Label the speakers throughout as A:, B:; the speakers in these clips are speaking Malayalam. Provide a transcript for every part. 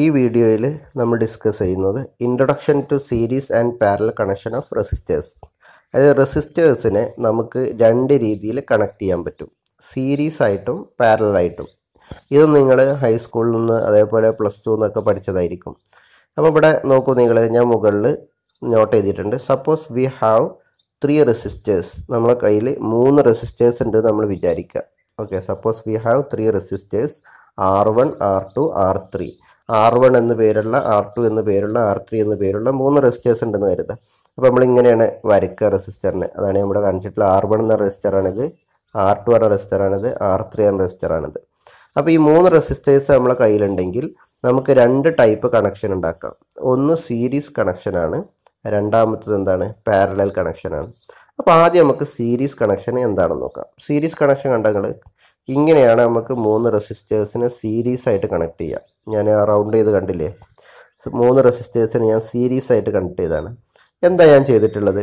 A: ഈ വീഡിയോയിൽ നമ്മൾ ഡിസ്കസ് ചെയ്യുന്നത് introduction to series and parallel connection of resistors അതായത് റെസിസ്റ്റേഴ്സിനെ നമുക്ക് രണ്ട് രീതിയിൽ കണക്ട് ചെയ്യാൻ പറ്റും സീരീസ് ആയിട്ടും പാരലായിട്ടും ഇത് നിങ്ങൾ ഹൈസ്കൂളിൽ നിന്ന് അതേപോലെ പ്ലസ് ടു എന്നൊക്കെ പഠിച്ചതായിരിക്കും അപ്പോൾ ഇവിടെ നോക്കൂ നിങ്ങൾ ഞാൻ മുകളിൽ നോട്ട് ചെയ്തിട്ടുണ്ട് suppose we have three resistors നമ്മളെ കയ്യിൽ മൂന്ന് റെസിസ്റ്റേഴ്സ് ഉണ്ട് നമ്മൾ വിചാരിക്കുക okay suppose we have three resistors R one R two R three R one എന്ന് പേരുള്ള ആർ ടു എന്ന് പേരുള്ള ആർ ത്രീ എന്ന് പേരുള്ള മൂന്ന് റെസിസ്റ്റേഴ്സ് ഉണ്ടെന്ന് കരുതാം അപ്പോൾ നമ്മൾ ഇങ്ങനെയാണ് വരയ്ക്കുക റെസിസ്റ്ററിന് അതാണ് നമ്മുടെ കാണിച്ചിട്ടുള്ള ആർ വൺ എന്ന റെസിസ്റ്ററാണിത് ആർ ടു എന്ന റെസിസ്റ്ററാണിത് ആർ ത്രീ എന്ന റെസിസ്റ്ററാണിത് അപ്പോൾ ഈ മൂന്ന് റെസിസ്റ്റേഴ്സ് നമ്മളെ കയ്യിലുണ്ടെങ്കിൽ നമുക്ക് രണ്ട് ടൈപ്പ് കണക്ഷൻ ഉണ്ടാക്കാം ഒന്ന് സീരീസ് കണക്ഷനാണ് രണ്ടാമത്തത് എന്താണ് പാരലൽ കണക്ഷനാണ് അപ്പോൾ ആദ്യം നമുക്ക് സീരീസ് കണക്ഷൻ എന്താണെന്ന് നോക്കാം സീരീസ് കണക്ഷൻ കണ്ടെങ്കിൽ ഇങ്ങനെയാണ് നമുക്ക് മൂന്ന് റെസിസ്റ്റേഴ്സിനെ സീരീസ് ആയിട്ട് കണക്ട് ചെയ്യാം ഞാൻ റൗണ്ട് ചെയ്ത് കണ്ടില്ലേ മൂന്ന് റെസിസ്റ്റേഴ്സിനെ ഞാൻ സീരീസ് ആയിട്ട് കണക്ട് ചെയ്താണ് എന്താ ഞാൻ ചെയ്തിട്ടുള്ളത്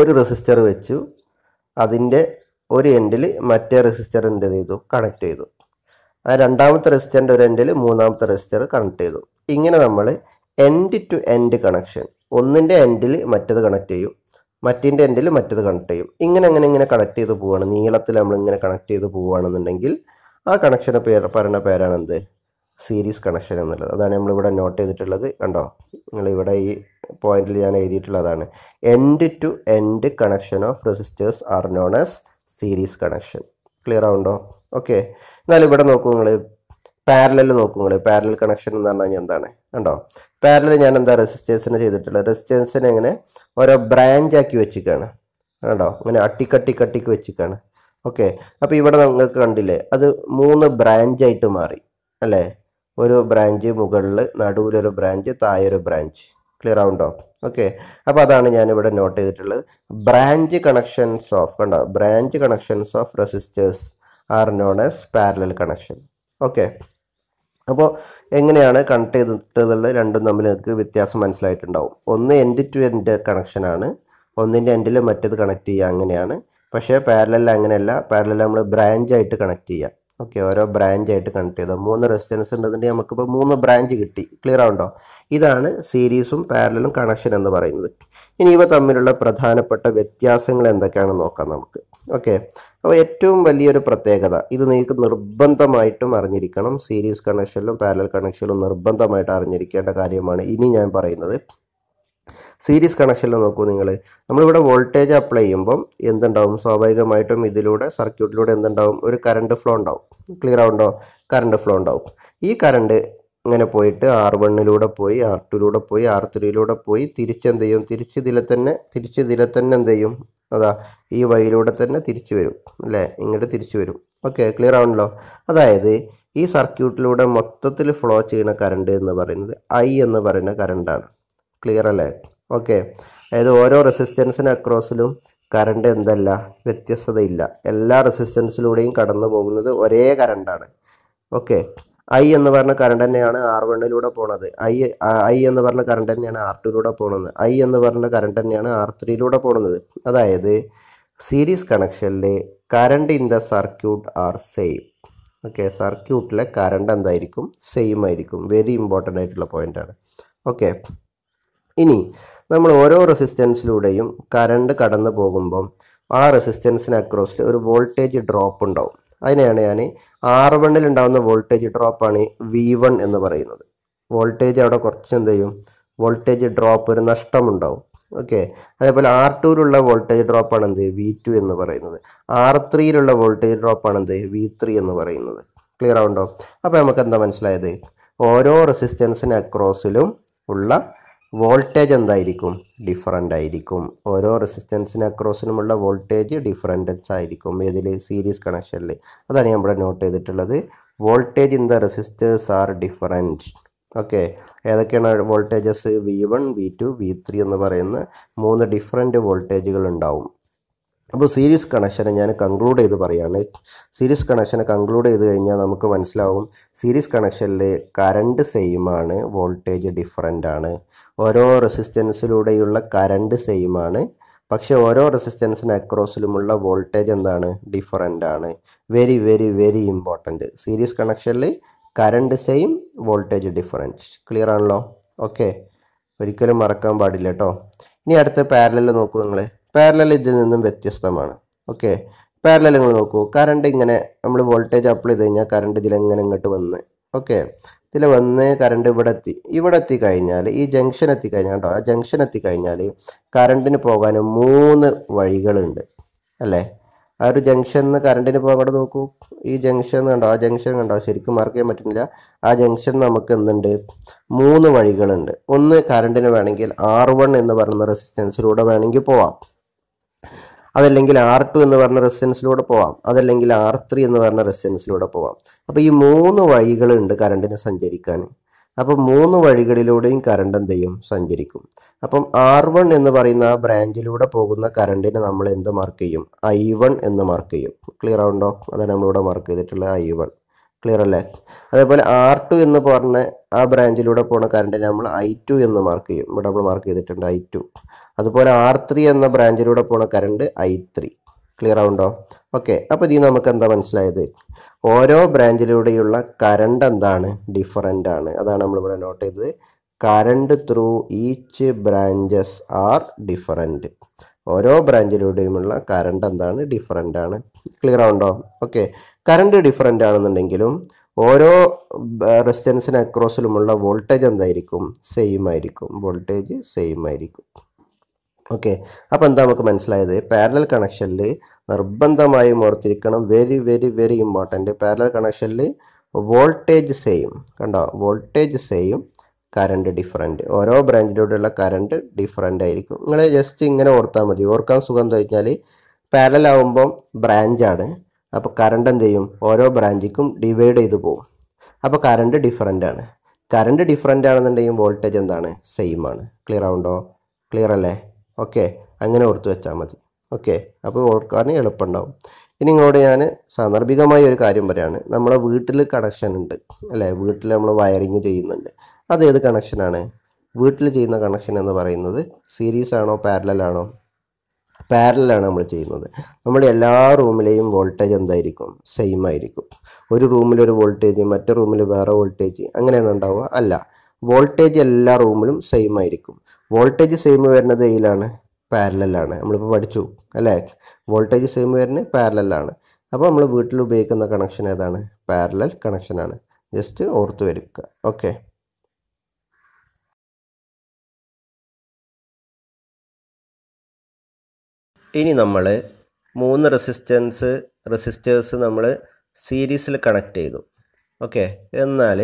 A: ഒരു റെസിസ്റ്റർ വെച്ചു അതിൻ്റെ ഒരു എൻഡിൽ മറ്റേ റെസിസ്റ്റർ എന്ത് ചെയ്തു കണക്ട് ചെയ്തു ആ രണ്ടാമത്തെ റെസിസ്റ്ററിൻ്റെ ഒരു എൻഡിൽ മൂന്നാമത്തെ റെസിസ്റ്റർ കണക്ട് ചെയ്തു ഇങ്ങനെ നമ്മൾ എൻഡ് ടു എൻഡ് കണക്ഷൻ ഒന്നിൻ്റെ എൻഡിൽ മറ്റത് കണക്ട് ചെയ്യും മറ്റിൻ്റെ എൻഡിൽ മറ്റത് കണക്ട് ചെയ്യും ഇങ്ങനെ അങ്ങനെ ഇങ്ങനെ കണക്ട് ചെയ്ത് പോവുകയാണ് നീളത്തിൽ നമ്മൾ ഇങ്ങനെ കണക്ട് ചെയ്ത് പോവുകയാണെന്നുണ്ടെങ്കിൽ ആ കണക്ഷനെ പേര് പറയുന്ന പേരാണ് എന്ത് സീരീസ് കണക്ഷൻ എന്നുള്ളത് അതാണ് നമ്മളിവിടെ നോട്ട് ചെയ്തിട്ടുള്ളത് കണ്ടോ നിങ്ങളിവിടെ ഈ പോയിന്റിൽ ഞാൻ എഴുതിയിട്ടുള്ളതാണ് end to end connection of resistors are known as series connection clear ആവുണ്ടോ ഓക്കെ എന്നാലിവിടെ ഇവിടെ നോക്കൂ നിങ്ങൾ പാരലൽ നോക്കൂ നിങ്ങൾ പാരലൽ കണക്ഷൻ എന്ന് പറഞ്ഞു കഴിഞ്ഞാൽ എന്താണ് കണ്ടോ പാരലിൽ ഞാൻ എന്താ റെസിസ്റ്റൻസിന് ചെയ്തിട്ടുള്ളത് റെസിസ്റ്റൻസിനെ ഇങ്ങനെ ഓരോ ബ്രാഞ്ച് ആക്കി വെച്ചിക്കാണ് കണ്ടോ ഇങ്ങനെ അട്ടിക്കട്ടി കട്ടിക്ക് വെച്ചിക്കാണ് ഓക്കെ അപ്പോൾ ഇവിടെ നിങ്ങൾക്ക് കണ്ടില്ലേ അത് മൂന്ന് ബ്രാഞ്ചായിട്ട് മാറി അല്ലേ ഒരു ബ്രാഞ്ച് മുകളിൽ നടുവിലൊരു ബ്രാഞ്ച് താഴൊരു ബ്രാഞ്ച് ക്ലിയർ ആവുണ്ടോ ഓക്കെ അപ്പോൾ അതാണ് ഞാനിവിടെ നോട്ട് ചെയ്തിട്ടുള്ളത് ബ്രാഞ്ച് കണക്ഷൻസ് ഓഫ് കണ്ടോ branch connections of resistors are known as parallel connection okay അപ്പോൾ എങ്ങനെയാണ് കണക്ട് ചെയ്തിട്ട് രണ്ടും തമ്മിൽ നിങ്ങൾക്ക് വ്യത്യാസം മനസ്സിലായിട്ടുണ്ടാവും ഒന്ന് എൻഡ് ടു എൻഡ് കണക്ഷനാണ് ഒന്നിൻ്റെ എൻഡിൽ മറ്റേത് കണക്ട് ചെയ്യുക അങ്ങനെയാണ് പക്ഷേ പാരലല്ല അങ്ങനെയല്ല പാരലൽ നമ്മൾ ബ്രാഞ്ച് ആയിട്ട് കണക്ട് ചെയ്യുക ഓക്കെ ഓരോ ബ്രാഞ്ച് ആയിട്ട് കണക്ട് ചെയ്താൽ മൂന്ന് റെസിഡൻസ് ഉണ്ടെന്നുണ്ടെങ്കിൽ നമുക്കിപ്പോൾ മൂന്ന് ബ്രാഞ്ച് കിട്ടി ക്ലിയർ ആവുണ്ടോ ഇതാണ് സീരീസും പാരലലും കണക്ഷൻ എന്ന് പറയുന്നത് ഇനി ഇവ തമ്മിലുള്ള പ്രധാനപ്പെട്ട വ്യത്യാസങ്ങൾ എന്തൊക്കെയാണെന്ന് നോക്കാം നമുക്ക് ഓക്കെ അപ്പോൾ ഏറ്റവും വലിയൊരു പ്രത്യേകത ഇത് നിങ്ങൾക്ക് നിർബന്ധമായിട്ടും അറിഞ്ഞിരിക്കണം സീരീസ് കണക്ഷനിലും പാരൽ കണക്ഷനിലും നിർബന്ധമായിട്ട് അറിഞ്ഞിരിക്കേണ്ട കാര്യമാണ് ഇനി ഞാൻ പറയുന്നത് സീരീസ് കണക്ഷനിൽ നോക്കൂ നിങ്ങൾ നമ്മളിവിടെ വോൾട്ടേജ് അപ്ലൈ ചെയ്യുമ്പം എന്തുണ്ടാവും സ്വാഭാവികമായിട്ടും ഇതിലൂടെ സർക്യൂട്ടിലൂടെ എന്തുണ്ടാവും ഒരു കറണ്ട് ഫ്ലോ ഉണ്ടാവും ക്ലിയർ ആവുണ്ടോ കറണ്ട് ഫ്ലോ ഉണ്ടാവും ഈ കറണ്ട് ഇങ്ങനെ പോയിട്ട് ആർ വണ്ണിലൂടെ പോയി ആർ ടുലൂടെ പോയി ആർ ത്രീയിലൂടെ പോയി തിരിച്ചെന്ത് ചെയ്യും തിരിച്ച് ഇതിലെ തന്നെ തിരിച്ച് ഇതിലെ തന്നെ എന്ത് ചെയ്യും അതാ ഈ വഴിയിലൂടെ തന്നെ തിരിച്ചു വരും അല്ലേ ഇങ്ങോട്ട് തിരിച്ചു വരും ഓക്കെ ക്ലിയർ ആവണല്ലോ അതായത് ഈ സർക്യൂട്ടിലൂടെ മൊത്തത്തിൽ ഫ്ലോ ചെയ്യുന്ന കറണ്ട് എന്ന് പറയുന്നത് ഐ എന്ന് പറയുന്ന കറണ്ടാണ് ക്ലിയർ അല്ലേ ഓക്കെ അതായത് ഓരോ റെസിസ്റ്റൻസിന് അക്രോസിലും കറണ്ട് എന്തല്ല വ്യത്യസ്തതയില്ല എല്ലാ റെസിസ്റ്റൻസിലൂടെയും കടന്നു പോകുന്നത് ഒരേ കറണ്ടാണ് ഓക്കെ ഐ എന്ന് പറഞ്ഞ കറണ്ട് തന്നെയാണ് ആർ വണ്ണിലൂടെ പോണത് ഐ ഐ എന്ന് പറഞ്ഞ കറണ്ട് തന്നെയാണ് ആർ ടുയിലൂടെ പോകുന്നത് ഐ എന്ന് പറഞ്ഞ കറണ്ട് തന്നെയാണ് ആർ ത്രീയിലൂടെ പോണത് അതായത് സീരീസ് കണക്ഷനിലെ current in the circuit are same okay സർക്യൂട്ടിലെ കറണ്ട് എന്തായിരിക്കും സെയിം ആയിരിക്കും വെരി ഇമ്പോർട്ടൻ്റ് ആയിട്ടുള്ള ആണ് ഓക്കെ ഇനി നമ്മൾ ഓരോ റെസിസ്റ്റൻസിലൂടെയും കറണ്ട് കടന്നു പോകുമ്പം ആ റെസിസ്റ്റൻസിന് അക്രോസിൽ ഒരു വോൾട്ടേജ് ഡ്രോപ്പ് ഉണ്ടാവും അതിനെയാണ് ഞാൻ ആർ വണ്ണിൽ ഉണ്ടാകുന്ന വോൾട്ടേജ് ഡ്രോപ്പാണ് വി വൺ എന്ന് പറയുന്നത് വോൾട്ടേജ് അവിടെ കുറച്ച് എന്ത് ചെയ്യും വോൾട്ടേജ് ഡ്രോപ്പ് ഒരു നഷ്ടമുണ്ടാവും ഓക്കെ അതേപോലെ ആർ ടുവിലുള്ള വോൾട്ടേജ് ഡ്രോപ്പാണ് എന്ത് വി ടു എന്ന് പറയുന്നത് ആർ ത്രീയിലുള്ള വോൾട്ടേജ് ഡ്രോപ്പാണ് എന്ത് വി ത്രീ എന്ന് പറയുന്നത് ക്ലിയർ ആവുണ്ടോ അപ്പോൾ നമുക്ക് എന്താ മനസ്സിലായത് ഓരോ റെസിസ്റ്റൻസിന് അക്രോസിലും ഉള്ള വോൾട്ടേജ് എന്തായിരിക്കും ഡിഫറൻ്റ് ആയിരിക്കും ഓരോ റെസിസ്റ്റൻസിന് അക്രോസിനുമുള്ള വോൾട്ടേജ് ഡിഫറൻസ് ആയിരിക്കും ഏതിൽ സീരീസ് കണക്ഷനിൽ അതാണ് ഞാൻ ഇവിടെ നോട്ട് ചെയ്തിട്ടുള്ളത് voltage in the resistors are different okay ഏതൊക്കെയാണ് voltages V one V two V three എന്ന് പറയുന്ന മൂന്ന് ഡിഫറെൻറ്റ് വോൾട്ടേജുകൾ ഉണ്ടാവും അപ്പോൾ സീരീസ് കണക്ഷനെ ഞാൻ കൺക്ലൂഡ് ചെയ്ത് പറയുകയാണ് സീരീസ് കണക്ഷനെ കൺക്ലൂഡ് ചെയ്ത് കഴിഞ്ഞാൽ നമുക്ക് മനസ്സിലാവും സീരീസ് കണക്ഷനിൽ കറണ്ട് സെയിം ആണ് വോൾട്ടേജ് ഡിഫറൻ്റ് ആണ് ഓരോ റെസിസ്റ്റൻസിലൂടെയുള്ള കറണ്ട് സെയിം ആണ് പക്ഷേ ഓരോ റെസിസ്റ്റൻസിന് അക്രോസിലുമുള്ള വോൾട്ടേജ് എന്താണ് ഡിഫറൻ്റ് ആണ് very very very important series കണക്ഷനിൽ current same voltage difference clear ആണല്ലോ ഓക്കെ ഒരിക്കലും മറക്കാൻ പാടില്ല കേട്ടോ ഇനി അടുത്ത പാരലിൽ നോക്കൂ നിങ്ങൾ പാരലൽ ഇതിൽ നിന്നും വ്യത്യസ്തമാണ് ഓക്കെ പാരലൽ നിങ്ങൾ നോക്കൂ കറണ്ട് ഇങ്ങനെ നമ്മൾ വോൾട്ടേജ് അപ്ലൈ ചെയ്ത് കഴിഞ്ഞാൽ കറണ്ട് ഇതിലെങ്ങനെ ഇങ്ങോട്ട് വന്ന് ഓക്കെ ഇതിൽ വന്ന് കറണ്ട് ഇവിടെ എത്തി ഇവിടെ കഴിഞ്ഞാൽ ഈ ജംഗ്ഷൻ എത്തിക്കഴിഞ്ഞാൽ കേട്ടോ ആ ജംഗ്ഷൻ എത്തിക്കഴിഞ്ഞാൽ കറണ്ടിന് പോകാൻ മൂന്ന് വഴികളുണ്ട് അല്ലേ ആ ഒരു ജംഗ്ഷൻ നിന്ന് കറണ്ടിന് പോകാതെ നോക്കൂ ഈ ജംഗ്ഷൻ കണ്ടോ ആ ജംഗ്ഷൻ കണ്ടോ ശരിക്കും മാർക്ക് ചെയ്യാൻ പറ്റുന്നില്ല ആ ജംഗ്ഷൻ നമുക്ക് എന്തുണ്ട് മൂന്ന് വഴികളുണ്ട് ഒന്ന് കറണ്ടിന് വേണമെങ്കിൽ ആർ വൺ എന്ന് പറയുന്ന റെസിസ്റ്റൻസിലൂടെ വേണമെങ്കിൽ പോവാം അതല്ലെങ്കിൽ ആർ ടു എന്ന് പറഞ്ഞ റെസിസ്റ്റൻസിലൂടെ പോവാം അതല്ലെങ്കിൽ ആർ ത്രീ എന്ന് പറഞ്ഞ റെസിസ്റ്റൻസിലൂടെ പോവാം അപ്പോൾ ഈ മൂന്ന് വഴികളുണ്ട് കറണ്ടിന് സഞ്ചരിക്കാൻ അപ്പോൾ മൂന്ന് വഴികളിലൂടെയും കറണ്ട് എന്ത് ചെയ്യും സഞ്ചരിക്കും അപ്പം ആർ വൺ എന്ന് പറയുന്ന ആ ബ്രാഞ്ചിലൂടെ പോകുന്ന കറണ്ടിനെ നമ്മൾ എന്ത് മാർക്ക് ചെയ്യും ഐ വൺ എന്ന് മാർക്ക് ചെയ്യും ക്ലിയർ ആവുണ്ടോ അതാണ് നമ്മളിവിടെ മാർക്ക് ചെയ്തിട്ടുള്ള ഐ വൺ ക്ലിയർ അല്ലേ അതേപോലെ ആർ ടു എന്ന് പറഞ്ഞ ആ ബ്രാഞ്ചിലൂടെ പോണ കറണ്ടിനെ നമ്മൾ ഐ ടു എന്ന് മാർക്ക് ചെയ്യും ഇവിടെ നമ്മൾ മാർക്ക് ചെയ്തിട്ടുണ്ട് ഐ ടു അതുപോലെ ആർ ത്രീ എന്ന ബ്രാഞ്ചിലൂടെ പോണ കറണ്ട് ഐ ത്രീ ക്ലിയർ ആവുണ്ടോ ഓക്കെ അപ്പോൾ ഇത് നമുക്ക് എന്താ മനസ്സിലായത് ഓരോ ബ്രാഞ്ചിലൂടെയുള്ള കറണ്ട് എന്താണ് ഡിഫറൻ്റ് ആണ് അതാണ് നമ്മളിവിടെ നോട്ട് ചെയ്തത് current through each branches are different ഓരോ ബ്രാഞ്ചിലൂടെയുമുള്ള കറണ്ട് എന്താണ് ഡിഫറൻ്റ് ആണ് ക്ലിയർ ആവുണ്ടോ ഓക്കെ കറണ്ട് ഡിഫറൻ്റ് ആണെന്നുണ്ടെങ്കിലും ഓരോ റെസിസ്റ്റൻസിന് അക്രോസിലുമുള്ള വോൾട്ടേജ് എന്തായിരിക്കും സെയിം ആയിരിക്കും വോൾട്ടേജ് സെയിം ആയിരിക്കും ഓക്കെ അപ്പോൾ എന്താ നമുക്ക് മനസ്സിലായത് പാരലൽ കണക്ഷനിൽ നിർബന്ധമായും ഓർത്തിരിക്കണം very very very important parallel കണക്ഷനിൽ വോൾട്ടേജ് സെയിം കണ്ടോ വോൾട്ടേജ് സെയിം കറണ്ട് ഡിഫറൻറ്റ് ഓരോ ബ്രാഞ്ചിലൂടെയുള്ള കറണ്ട് ഡിഫറൻ്റ് ആയിരിക്കും നിങ്ങൾ ജസ്റ്റ് ഇങ്ങനെ ഓർത്താൽ മതി ഓർക്കാൻ സുഖം എന്താ വെച്ചാൽ പാരലാവുമ്പം ബ്രാഞ്ചാണ് അപ്പോൾ കറണ്ട് എന്ത് ചെയ്യും ഓരോ ബ്രാഞ്ചിക്കും ഡിവൈഡ് ചെയ്ത് പോകും അപ്പോൾ കറണ്ട് ഡിഫറൻ്റ് ആണ് കറണ്ട് ഡിഫറൻ്റ് ആണെന്നുണ്ടെങ്കിൽ വോൾട്ടേജ് എന്താണ് സെയിം ആണ് ക്ലിയർ ആവുണ്ടോ ക്ലിയർ അല്ലേ ഓക്കെ അങ്ങനെ ഓർത്ത് വെച്ചാൽ മതി ഓക്കെ അപ്പോൾ ഓർക്കാറിന് എളുപ്പമുണ്ടാവും ഇനി നിങ്ങളോട് ഞാൻ സാന്ദർഭികമായ ഒരു കാര്യം പറയുകയാണ് നമ്മുടെ വീട്ടിൽ കണക്ഷൻ ഉണ്ട് അല്ലേ വീട്ടിൽ നമ്മൾ വയറിങ് ചെയ്യുന്നുണ്ട് അതേത് കണക്ഷനാണ് വീട്ടിൽ ചെയ്യുന്ന കണക്ഷൻ എന്ന് പറയുന്നത് സീരീസ് ആണോ പാരലൽ ആണോ പാരലാണ് നമ്മൾ ചെയ്യുന്നത് നമ്മുടെ എല്ലാ റൂമിലെയും വോൾട്ടേജ് എന്തായിരിക്കും സെയിം ആയിരിക്കും ഒരു റൂമിൽ ഒരു വോൾട്ടേജ് മറ്റേ റൂമിൽ വേറെ വോൾട്ടേജ് അങ്ങനെയാണ് ഉണ്ടാവുക അല്ല വോൾട്ടേജ് എല്ലാ റൂമിലും സെയിം ആയിരിക്കും വോൾട്ടേജ് സെയിം വരുന്നത് ഇതിലാണ് പാരലാണ് നമ്മളിപ്പോൾ പഠിച്ചു അല്ലേ വോൾട്ടേജ് സെയിം വരുന്നത് പാരലാണ് അപ്പോൾ നമ്മൾ വീട്ടിൽ ഉപയോഗിക്കുന്ന കണക്ഷൻ ഏതാണ് പാരലൽ കണക്ഷനാണ് ജസ്റ്റ് ഓർത്ത് വരിക ഓക്കെ ഇനി നമ്മൾ മൂന്ന് റെസിസ്റ്റൻസ് റെസിസ്റ്റേഴ്സ് നമ്മൾ സീരീസിൽ കണക്ട് ചെയ്തു ഓക്കെ എന്നാൽ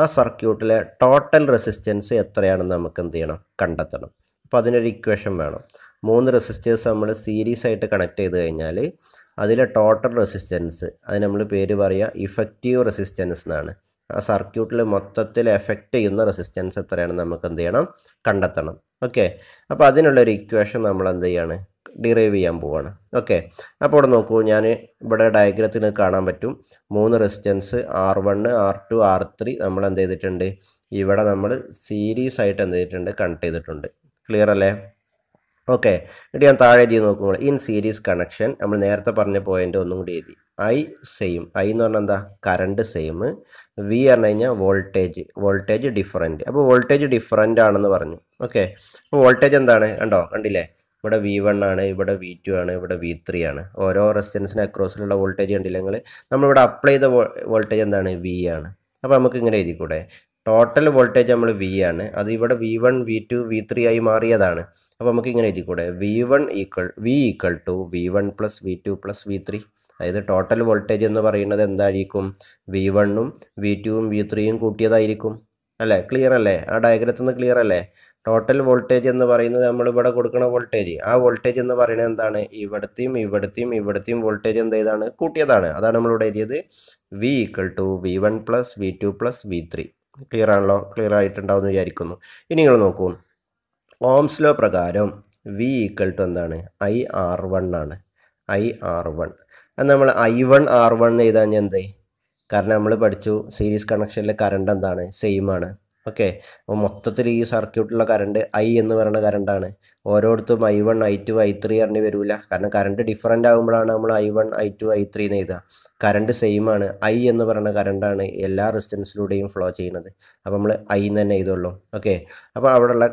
A: ആ സർക്യൂട്ടിലെ ടോട്ടൽ റെസിസ്റ്റൻസ് എത്രയാണെന്ന് നമുക്ക് എന്ത് ചെയ്യണം കണ്ടെത്തണം അപ്പോൾ അതിനൊരു ഇക്വേഷൻ വേണം മൂന്ന് റെസിസ്റ്റേഴ്സ് നമ്മൾ സീരീസ് ആയിട്ട് കണക്ട് ചെയ്ത് കഴിഞ്ഞാൽ അതിലെ ടോട്ടൽ റെസിസ്റ്റൻസ് അത് നമ്മൾ പേര് പറയുക ഇഫക്റ്റീവ് റെസിസ്റ്റൻസ് എന്നാണ് ആ സർക്യൂട്ടിൽ മൊത്തത്തിൽ എഫക്റ്റ് ചെയ്യുന്ന റെസിസ്റ്റൻസ് എത്രയാണെന്ന് നമുക്ക് എന്ത് ചെയ്യണം കണ്ടെത്തണം ഓക്കെ അപ്പോൾ അതിനുള്ളൊരു ഇക്വേഷൻ നമ്മൾ എന്ത് ചെയ്യാണ് ഡിറൈവ് ചെയ്യാൻ പോവാണ് ഓക്കെ അപ്പോൾ ഇവിടെ നോക്കൂ ഞാൻ ഇവിടെ ഡയഗ്രത്തിന് കാണാൻ പറ്റും മൂന്ന് resistance R one R two R three നമ്മൾ എന്ത് ചെയ്തിട്ടുണ്ട് ഇവിടെ നമ്മൾ സീരീസ് ആയിട്ട് എന്ത് ചെയ്തിട്ടുണ്ട് കണക്ട് ചെയ്തിട്ടുണ്ട് ക്ലിയർ അല്ലേ ഓക്കെ എന്നിട്ട് ഞാൻ താഴെ എഴുതി നോക്കുമ്പോൾ ഇൻ സീരീസ് കണക്ഷൻ നമ്മൾ നേരത്തെ പറഞ്ഞ പോയിന്റ് ഒന്നും കൂടി എഴുതി ഐ സെയിം ഐ എന്ന് പറഞ്ഞാൽ എന്താ കറണ്ട് സെയിം വി പറഞ്ഞു കഴിഞ്ഞാൽ വോൾട്ടേജ് വോൾട്ടേജ് ഡിഫറൻറ്റ് അപ്പോൾ വോൾട്ടേജ് ഡിഫറൻ്റ് ആണെന്ന് പറഞ്ഞു ഓക്കെ അപ്പോൾ വോൾട്ടേജ് എന്താണ് കണ്ടോ കണ്ടില്ലേ ഇവിടെ വി വൺ ആണ് ഇവിടെ വി ടു ആണ് ഇവിടെ വി ത്രീ ആണ് ഓരോ റെസിസ്റ്റൻസിന് അക്രോസിലുള്ള വോൾട്ടേജ് കണ്ടില്ലെങ്കിൽ നമ്മളിവിടെ അപ്ലൈ ചെയ്ത വോൾട്ടേജ് എന്താണ് വി ആണ് അപ്പോൾ നമുക്ക് ഇങ്ങനെ എഴുതിക്കൂടെ ടോട്ടൽ വോൾട്ടേജ് നമ്മൾ വി ആണ് അത് ഇവിടെ V one V two V three ആയി മാറിയതാണ് അപ്പോൾ നമുക്ക് ഇങ്ങനെ എഴുതിക്കൂടെ V one equal V equal to V one plus V two plus V three അതായത് ടോട്ടൽ വോൾട്ടേജ് എന്ന് പറയുന്നത് എന്തായിരിക്കും വി വണ്ണും വി ടുവും വി ത്രീയും കൂട്ടിയതായിരിക്കും അല്ലേ ക്ലിയർ അല്ലേ ആ ഡയഗ്രത്തിൽ നിന്ന് ക്ലിയർ അല്ലേ ടോട്ടൽ വോൾട്ടേജ് എന്ന് പറയുന്നത് നമ്മൾ ഇവിടെ കൊടുക്കുന്ന വോൾട്ടേജ് ആ വോൾട്ടേജ് എന്ന് പറയുന്നത് എന്താണ് ഇവിടത്തെയും ഇവിടത്തെയും ഇവിടത്തെയും വോൾട്ടേജ് എന്ത് ചെയ്താണ് കൂട്ടിയതാണ് അതാണ് ഇവിടെ എഴുതിയത് V equal to V one plus V two plus V three clear ആണല്ലോ ക്ലിയർ ആയിട്ടുണ്ടാവും എന്ന് വിചാരിക്കുന്നു ഇനി നിങ്ങൾ നോക്കൂ ഓംസ് ലോ പ്രകാരം വി ഈക്വൽ ടു എന്താണ് ഐ ആർ വൺ ആണ് ഐ ആർ വൺ അത് നമ്മൾ ഐ വൺ ആർ വൺ എഴുതാൻ കാരണം നമ്മൾ പഠിച്ചു സീരീസ് കണക്ഷനിലെ കറണ്ട് എന്താണ് സെയിം ആണ് ഓക്കെ അപ്പോൾ മൊത്തത്തിൽ ഈ സർക്യൂട്ടിലുള്ള കറണ്ട് ഐ എന്ന് പറയുന്ന കറണ്ടാണ് ഓരോടത്തും I one I two I three അറിഞ്ഞ് വരില്ല കാരണം കറണ്ട് ഡിഫറൻ്റ് ആകുമ്പോഴാണ് നമ്മൾ I one I two I three എന്ന് എഴുതുക കറണ്ട് സെയിം ആണ് ഐ എന്ന് പറയുന്ന കറണ്ടാണ് എല്ലാ റെസിസ്റ്റൻസിലൂടെയും ഫ്ലോ ചെയ്യുന്നത് അപ്പോൾ നമ്മൾ ഐ എന്ന് തന്നെ എഴുതുള്ളൂ ഓക്കെ അപ്പോൾ അവിടെയുള്ള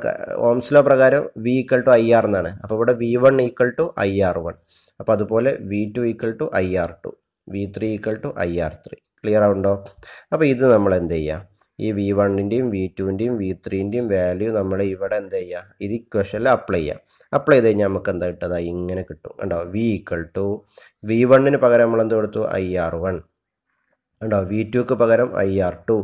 A: ഓംസ്ലോ പ്രകാരം V equal to I R എന്നാണ് അപ്പോൾ ഇവിടെ V one equal to I R one അപ്പോൾ അതുപോലെ V two equal to I R two V three equal to I R three clear ആവുണ്ടോ അപ്പോൾ ഇത് നമ്മൾ എന്ത് ചെയ്യുക ഈ വി വണ്ണിൻ്റെയും വി ടുവിൻ്റെയും വി ത്രീൻ്റെയും വാല്യൂ നമ്മൾ ഇവിടെ എന്ത് ചെയ്യുക ഇത് ഇക്വഷനിൽ അപ്ലൈ ചെയ്യാം അപ്ലൈ ചെയ്ത് കഴിഞ്ഞാൽ നമുക്ക് എന്താ കിട്ടുന്നത് ഇങ്ങനെ കിട്ടും കണ്ടോ വി ഈക്വൽ ടു വി വണ്ണിന് പകരം നമ്മൾ എന്ത് കൊടുത്തു ഐ ആർ വൺ ഉണ്ടോ വി ടുക്ക് പകരം ഐ ആർ ടു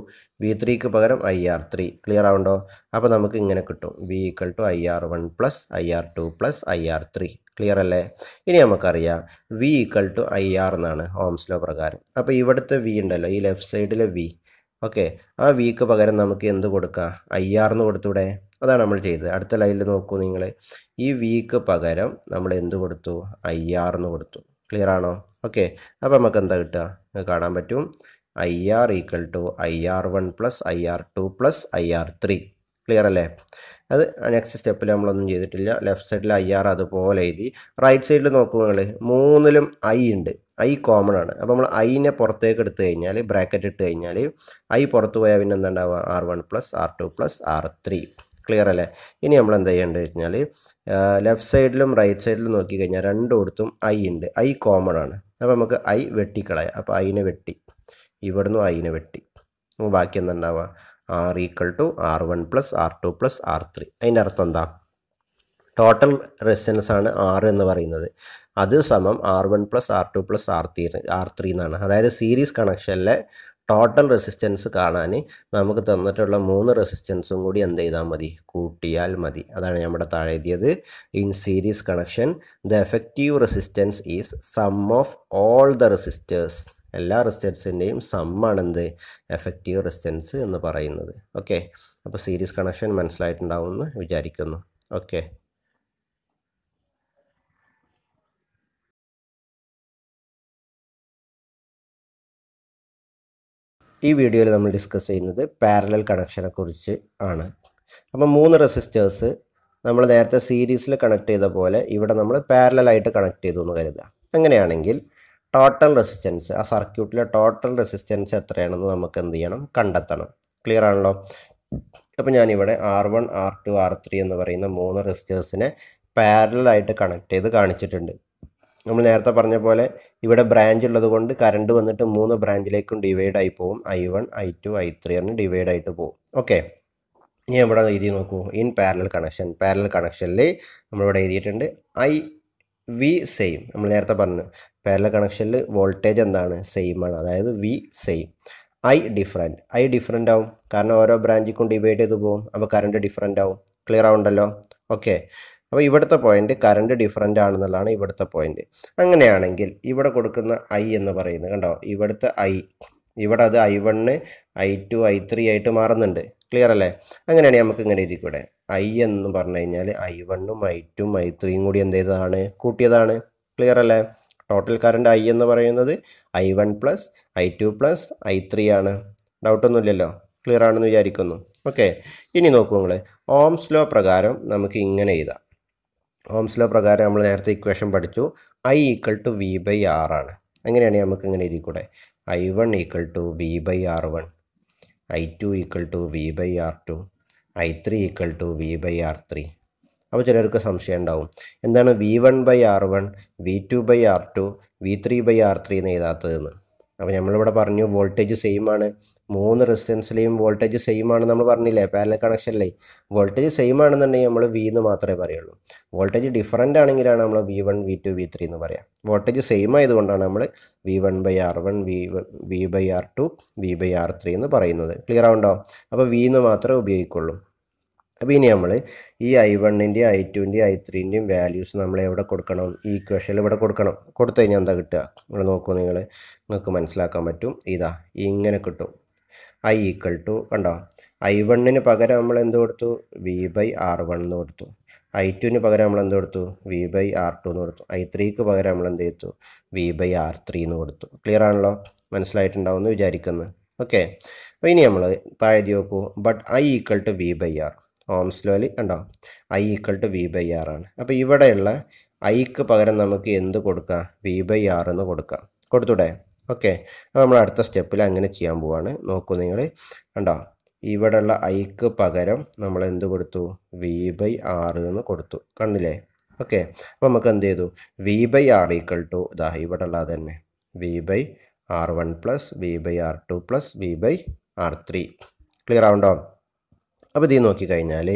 A: വി ത്രീക്ക് പകരം ഐ ആർ ത്രീ ക്ലിയർ ആവുണ്ടോ അപ്പോൾ നമുക്ക് ഇങ്ങനെ കിട്ടും V equal to I R one plus I R two plus I R three clear അല്ലേ ഇനി നമുക്കറിയാം V equal to I R എന്നാണ് ഹോംസ്ലോ പ്രകാരം അപ്പോൾ ഇവിടുത്തെ വി ഉണ്ടല്ലോ ഈ ലെഫ്റ്റ് സൈഡിലെ വി ഓക്കെ ആ വീക്ക് പകരം നമുക്ക് എന്ത് കൊടുക്കാം ഐ ആർ എന്ന് കൊടുത്തൂടെ അതാണ് നമ്മൾ ചെയ്തത് അടുത്ത ലൈനിൽ നോക്കൂ നിങ്ങൾ ഈ വീക്ക് പകരം നമ്മൾ എന്ത് കൊടുത്തു ഐ ആർ എന്ന് കൊടുത്തു ക്ലിയർ ആണോ ഓക്കെ അപ്പോൾ നമുക്ക് എന്താ കിട്ടുക നിങ്ങൾക്ക് കാണാൻ പറ്റും I R equal to I R one plus I R two plus I R three clear അല്ലേ അത് നെക്സ്റ്റ് സ്റ്റെപ്പിൽ നമ്മളൊന്നും ചെയ്തിട്ടില്ല ലെഫ്റ്റ് സൈഡിൽ ഐ ആർ അതുപോലെ എഴുതി റൈറ്റ് സൈഡിൽ നോക്കുകയാണെങ്കിൽ മൂന്നിലും ഐ ഉണ്ട് ഐ കോമൺ ആണ് അപ്പോൾ നമ്മൾ ഐനെ പുറത്തേക്ക് എടുത്തു കഴിഞ്ഞാൽ ബ്രാക്കറ്റ് ഇട്ട് കഴിഞ്ഞാൽ ഐ പുറത്ത് പോയാൽ പിന്നെ എന്താണ്ടാവുക R one plus R two plus R three clear അല്ലേ ഇനി നമ്മൾ എന്താ ചെയ്യേണ്ടത് കഴിഞ്ഞാൽ ലെഫ്റ്റ് സൈഡിലും റൈറ്റ് സൈഡിലും നോക്കി കഴിഞ്ഞാൽ രണ്ടിടത്തും ഐ ഉണ്ട് ഐ കോമൺ ആണ് അപ്പോൾ നമുക്ക് ഐ വെട്ടിക്കളയാം അപ്പോൾ ഐനെ വെട്ടി ഇവിടുന്ന് ഐനെ വെട്ടി ബാക്കി എന്താണ്ടാവുക R equal to R one plus R two plus R three അതിൻ്റെ അർത്ഥം എന്താ ടോട്ടൽ റെസിസ്റ്റൻസ് ആണ് ആർ എന്ന് പറയുന്നത് അത് സമം R one plus R two plus R three R three എന്നാണ് അതായത് സീരീസ് കണക്ഷനിലെ ടോട്ടൽ റെസിസ്റ്റൻസ് കാണാൻ നമുക്ക് തന്നിട്ടുള്ള മൂന്ന് റെസിസ്റ്റൻസും കൂടി എന്ത് ചെയ്താൽ മതി കൂട്ടിയാൽ മതി അതാണ് നമ്മുടെ താഴെ എഴുതിയത് in series connection the effective resistance is sum of all the resistors എല്ലാ റെസിസ്റ്റൻസിൻ്റെയും സമ്മാണ് എന്ത് എഫക്റ്റീവ് റെസിസ്റ്റൻസ് എന്ന് പറയുന്നത് ഓക്കെ അപ്പോൾ സീരീസ് കണക്ഷൻ മനസ്സിലായിട്ടുണ്ടാവുമെന്ന് വിചാരിക്കുന്നു ഓക്കെ ഈ വീഡിയോയിൽ നമ്മൾ ഡിസ്കസ് ചെയ്യുന്നത് പാരലൽ കണക്ഷനെ കുറിച്ച് ആണ് അപ്പം മൂന്ന് റെസിസ്റ്റേഴ്സ് നമ്മൾ നേരത്തെ സീരീസിൽ കണക്ട് ചെയ്ത പോലെ ഇവിടെ നമ്മൾ പാരലായിട്ട് കണക്ട് ചെയ്തു എന്ന് കരുതുക അങ്ങനെയാണെങ്കിൽ ടോട്ടൽ റെസിസ്റ്റൻസ് ആ സർക്യൂട്ടിലെ ടോട്ടൽ റെസിസ്റ്റൻസ് എത്രയാണെന്ന് നമുക്ക് എന്ത് ചെയ്യണം കണ്ടെത്തണം ക്ലിയർ ആണല്ലോ അപ്പോൾ ഞാനിവിടെ R one R two R three എന്ന് പറയുന്ന മൂന്ന് റെസിസ്റ്റേഴ്സിനെ പാരലായിട്ട് കണക്ട് ചെയ്ത് കാണിച്ചിട്ടുണ്ട് നമ്മൾ നേരത്തെ പറഞ്ഞ പോലെ ഇവിടെ ബ്രാഞ്ച് ഉള്ളത് കൊണ്ട് കറണ്ട് വന്നിട്ട് മൂന്ന് ബ്രാഞ്ചിലേക്കും ഡിവൈഡ് ആയി പോകും I one I two I three എന്ന് ഡിവൈഡ് ആയിട്ട് പോകും ഓക്കെ ഇനി ഇവിടെ എഴുതി നോക്കൂ ഇൻ പാരലൽ കണക്ഷൻ പാരലൽ കണക്ഷനിൽ നമ്മളിവിടെ എഴുതിയിട്ടുണ്ട് ഐ വി സെയിം നമ്മൾ നേരത്തെ പറഞ്ഞു പാരല കണക്ഷനിൽ വോൾട്ടേജ് എന്താണ് സെയിം ആണ് അതായത് V same I different I different ആവും കാരണം ഓരോ ബ്രാഞ്ചിൽ കൊണ്ട് ഡിവൈഡ് ചെയ്ത് പോകും അപ്പോൾ കറണ്ട് ഡിഫറെൻ്റ് ആവും ക്ലിയർ ആവുണ്ടല്ലോ ഓക്കെ അപ്പോൾ ഇവിടുത്തെ പോയിന്റ് കറണ്ട് ഡിഫറെൻ്റ് ആണെന്നുള്ളതാണ് ഇവിടുത്തെ പോയിന്റ് അങ്ങനെയാണെങ്കിൽ ഇവിടെ കൊടുക്കുന്ന ഐ എന്ന് പറയുന്നത് കണ്ടോ ഇവിടുത്തെ ഐ ഇവിടെ അത് I one I two I three ആയിട്ട് മാറുന്നുണ്ട് ക്ലിയർ അല്ലേ അങ്ങനെയാണെങ്കിൽ നമുക്ക് ഇങ്ങനെ ഇരിക്കൂടെ ഐ എന്ന് പറഞ്ഞു കഴിഞ്ഞാൽ ഐ വണ്ണും ഐ ടും ഐ ത്രീയും കൂടി എന്ത് ചെയ്തതാണ് കൂട്ടിയതാണ് ക്ലിയർ അല്ലേ ടോട്ടൽ കറണ്ട് ഐ എന്ന് പറയുന്നത് I one plus I two plus I three ആണ് ഡൗട്ടൊന്നുമില്ലല്ലോ ക്ലിയർ ആണെന്ന് വിചാരിക്കുന്നു ഓക്കെ ഇനി നോക്കൂ നിങ്ങൾ ഓംസ് ലോ പ്രകാരം നമുക്ക് ഇങ്ങനെ എഴുതാം ഓംസ് ലോ പ്രകാരം നമ്മൾ നേരത്തെ ഇക്വേഷൻ പഠിച്ചു I equal to V by R ആണ് അങ്ങനെയാണെങ്കിൽ നമുക്ക് ഇങ്ങനെ എഴുതി I one equal to V by R one I two equal to V by R two I three equal to V by R three അപ്പോൾ ചിലർക്ക് സംശയം ഉണ്ടാവും എന്താണ് V one by R one V two by R two V three by R three എന്ന് എഴുതാത്തതെന്ന് അപ്പോൾ നമ്മളിവിടെ പറഞ്ഞു വോൾട്ടേജ് സെയിം ആണ് മൂന്ന് റെസിസ്റ്റൻസിലെയും വോൾട്ടേജ് സെയിം ആണ് നമ്മൾ പറഞ്ഞില്ലേ പാരലൽ കണക്ഷനിലേ വോൾട്ടേജ് സെയിം ആണെന്നുണ്ടെങ്കിൽ നമ്മൾ വി എന്ന് മാത്രമേ പറയുള്ളൂ വോൾട്ടേജ് ഡിഫറൻ്റ് ആണെങ്കിലാണ് നമ്മൾ V one V two V three എന്ന് പറയാം വോൾട്ടേജ് സെയിം ആയതുകൊണ്ടാണ് നമ്മൾ V one by R one V V by R two V by R three എന്ന് പറയുന്നത് ക്ലിയർ ആവുണ്ടോ അപ്പോൾ വി എന്ന് മാത്രമേ ഉപയോഗിക്കുള്ളൂ അപ്പോൾ ഇനി നമ്മൾ ഈ ഐ വണ്ണിൻ്റെയും ഐ ടുവിൻ്റെയും ഐ ത്രീൻ്റെയും വാല്യൂസ് നമ്മൾ എവിടെ കൊടുക്കണം ഈ ഇക്വേഷനിൽ ഇവിടെ കൊടുക്കണം കൊടുത്തു കഴിഞ്ഞാൽ എന്താ കിട്ടുക ഇവിടെ നോക്കൂ നിങ്ങൾ നിങ്ങൾക്ക് മനസ്സിലാക്കാൻ പറ്റും ഇതാ ഇങ്ങനെ കിട്ടും ഐ ഈക്വൽ ടു കണ്ടോ ഐ വണ്ണിന് പകരം നമ്മൾ എന്ത് കൊടുത്തു വി ബൈ ആർ വൺ എന്ന് കൊടുത്തു ഐ ടുവിന് പകരം നമ്മൾ എന്ത് കൊടുത്തു വി ബൈ ആർ ടു എന്ന് കൊടുത്തു ഐ ത്രീക്ക് പകരം നമ്മൾ എന്ത് ചെയ്തു വി ബൈ ആർ ത്രീ എന്ന് കൊടുത്തു ക്ലിയർ ആണല്ലോ മനസ്സിലായിട്ടുണ്ടാവും എന്ന് വിചാരിക്കുന്നത് ഓക്കെ അപ്പോൾ ഇനി നമ്മൾ താഴെ നോക്കൂ but I equal to V by R Ohm's ലോലി കണ്ടോ I equal to V by R ആണ് അപ്പോൾ ഇവിടെയുള്ള ഐക്ക് പകരം നമുക്ക് എന്ത് കൊടുക്കാം വി ബൈ ആർ എന്ന് കൊടുക്കാം കൊടുത്തൂടെ ഓക്കെ അപ്പോൾ നമ്മൾ അടുത്ത സ്റ്റെപ്പിൽ അങ്ങനെ ചെയ്യാൻ പോവാണ് നോക്കൂ നിങ്ങൾ കണ്ടോ ഇവിടെയുള്ള ഐക്ക് പകരം നമ്മൾ എന്ത് കൊടുത്തു വി ബൈ ആർ എന്ന് കൊടുത്തു കണ്ടില്ലേ ഓക്കെ അപ്പോൾ നമുക്ക് എന്ത് ചെയ്തു V by R equal to ഇതാ ഇവിടെ ഉള്ള അതന്നെ V by R one plus V by R two plus V by R three clear ആവുണ്ടോ അപ്പോൾ ഇത് നോക്കിക്കഴിഞ്ഞാൽ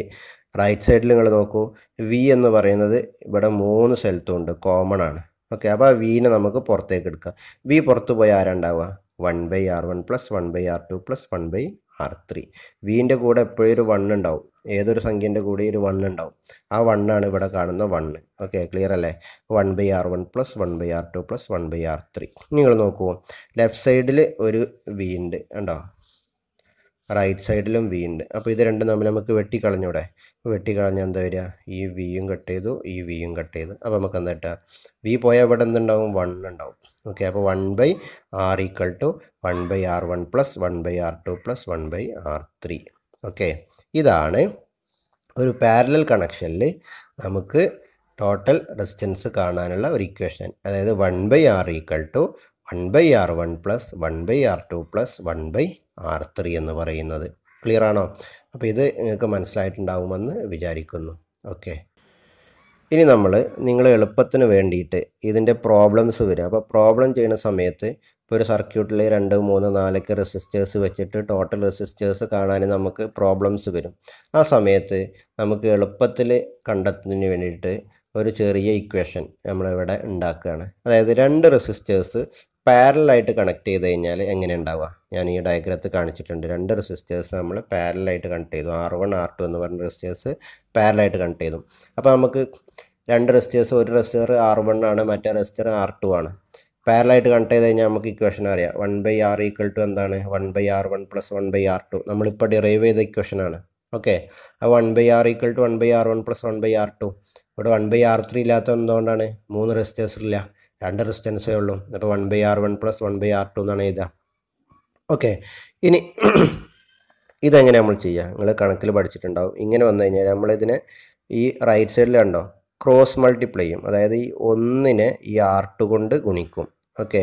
A: റൈറ്റ് സൈഡിൽ നിങ്ങൾ നോക്കൂ വി എന്ന് പറയുന്നത് ഇവിടെ മൂന്ന് സ്ഥലത്തുണ്ട് കോമൺ ആണ് ഓക്കെ അപ്പോൾ ആ വിനെ നമുക്ക് പുറത്തേക്ക് എടുക്കാം വി പുറത്ത് പോയി ആരാണ്ടാവുക one by R one plus one by R two plus one by R three വീൻ്റെ കൂടെ എപ്പോഴും ഒരു വൺ ഉണ്ടാവും ഏതൊരു സംഖ്യേൻ്റെ കൂടെ ഒരു വൺ ഉണ്ടാവും ആ വണ്ണാണ് ഇവിടെ കാണുന്ന വണ്ണ് ഓക്കെ ക്ലിയർ അല്ലേ one by R one plus one by R two plus one by R three നിങ്ങൾ നോക്കൂ ലെഫ്റ്റ് സൈഡിൽ ഒരു വി ഉണ്ട് ഉണ്ടോ റൈറ്റ് സൈഡിലും വി ഉണ്ട് അപ്പോൾ ഇത് രണ്ടും തമ്മിൽ നമുക്ക് വെട്ടിക്കളഞ്ഞൂടെ വെട്ടിക്കളഞ്ഞാൽ എന്താ വരിക ഈ വിയും കട്ട് ചെയ്തു ഈ വിയും കട്ട് ചെയ്തു അപ്പോൾ നമുക്ക് എന്താ കിട്ടുക വി പോയാൽ ഇവിടെ എന്തുണ്ടാവും വൺ ഉണ്ടാവും ഓക്കെ അപ്പോൾ one by R equal to one by R one plus one by R two plus one by R three okay ഇതാണ് ഒരു പാരലൽ കണക്ഷനിൽ നമുക്ക് ടോട്ടൽ റെസിസ്റ്റൻസ് കാണാനുള്ള ഒരു ഇക്വേഷൻ അതായത് one by R equal to one by R one plus one by R two plus one by R three എന്ന് പറയുന്നത് ക്ലിയർ ആണോ അപ്പോൾ ഇത് നിങ്ങൾക്ക് മനസ്സിലായിട്ടുണ്ടാവുമെന്ന് വിചാരിക്കുന്നു ഓക്കെ ഇനി നമ്മൾ നിങ്ങൾ എളുപ്പത്തിന് വേണ്ടിയിട്ട് ഇതിൻ്റെ പ്രോബ്ലംസ് വരും അപ്പോൾ പ്രോബ്ലം ചെയ്യുന്ന സമയത്ത് ഇപ്പോൾ ഒരു സർക്യൂട്ടിൽ രണ്ട് മൂന്ന് നാലൊക്കെ റെസിസ്റ്റേഴ്സ് വെച്ചിട്ട് ടോട്ടൽ റെസിസ്റ്റേഴ്സ് കാണാൻ നമുക്ക് പ്രോബ്ലംസ് വരും ആ സമയത്ത് നമുക്ക് എളുപ്പത്തിൽ കണ്ടെത്തുന്നതിന് വേണ്ടിയിട്ട് ഒരു ചെറിയ ഇക്വേഷൻ നമ്മളിവിടെ ഉണ്ടാക്കുകയാണ് അതായത് രണ്ട് റെസിസ്റ്റേഴ്സ് പാരലായിട്ട് കണക്ട് ചെയ്ത് കഴിഞ്ഞാൽ എങ്ങനെ ഉണ്ടാവുക ഞാൻ ഈ ഡയഗ്രത്ത് കാണിച്ചിട്ടുണ്ട് രണ്ട് റെസിസ്റ്റേഴ്സ് നമ്മൾ പാരലായിട്ട് കണക്ട് ചെയ്തു ആർ വൺ ആർ ടു എന്ന് പറഞ്ഞ റെസിസ്റ്റേഴ്സ് പാരലായിട്ട് കണക്ട് ചെയ്തു അപ്പോൾ നമുക്ക് രണ്ട് റെസിസ്റ്റേഴ്സ് ഒരു റെസിസ്റ്റർ ആർ വൺ ആണ് മറ്റേ റെസിസ്റ്റർ ആർ ടു ആണ് പാരലായിട്ട് കണക്ട് ചെയ്ത് കഴിഞ്ഞാൽ നമുക്ക് ഇക്വേഷൻ അറിയാം one by R equal to എന്താണ് one by R one plus one by R two നമ്മളിപ്പോൾ ഡിറൈവ് ചെയ്ത ഇക്വേഷനാണ് ഓക്കെ അപ്പോൾ one by R equal to one by R one plus one by R two ഇവിടെ വൺ ബൈ ആർ ത്രീ ഇല്ലാത്ത എന്തുകൊണ്ടാണ് മൂന്ന് റെസിസ്റ്റേഴ്സ് ഇല്ല രണ്ട് റെസിസ്റ്റൻസേ ഉള്ളൂ അപ്പോൾ one by R one plus one by R two എന്നാണ് എഴുതുക ഓക്കെ ഇനി ഇതെങ്ങനെ നമ്മൾ ചെയ്യുക നിങ്ങൾ കണക്കിൽ പഠിച്ചിട്ടുണ്ടാവും ഇങ്ങനെ വന്നു കഴിഞ്ഞാൽ നമ്മളിതിനെ ഈ റൈറ്റ് സൈഡിൽ കണ്ടോ ക്രോസ് മൾട്ടിപ്ലൈ ചെയ്യും അതായത് ഈ ഒന്നിനെ ഈ ആർ ടു കൊണ്ട് ഗുണിക്കും ഓക്കെ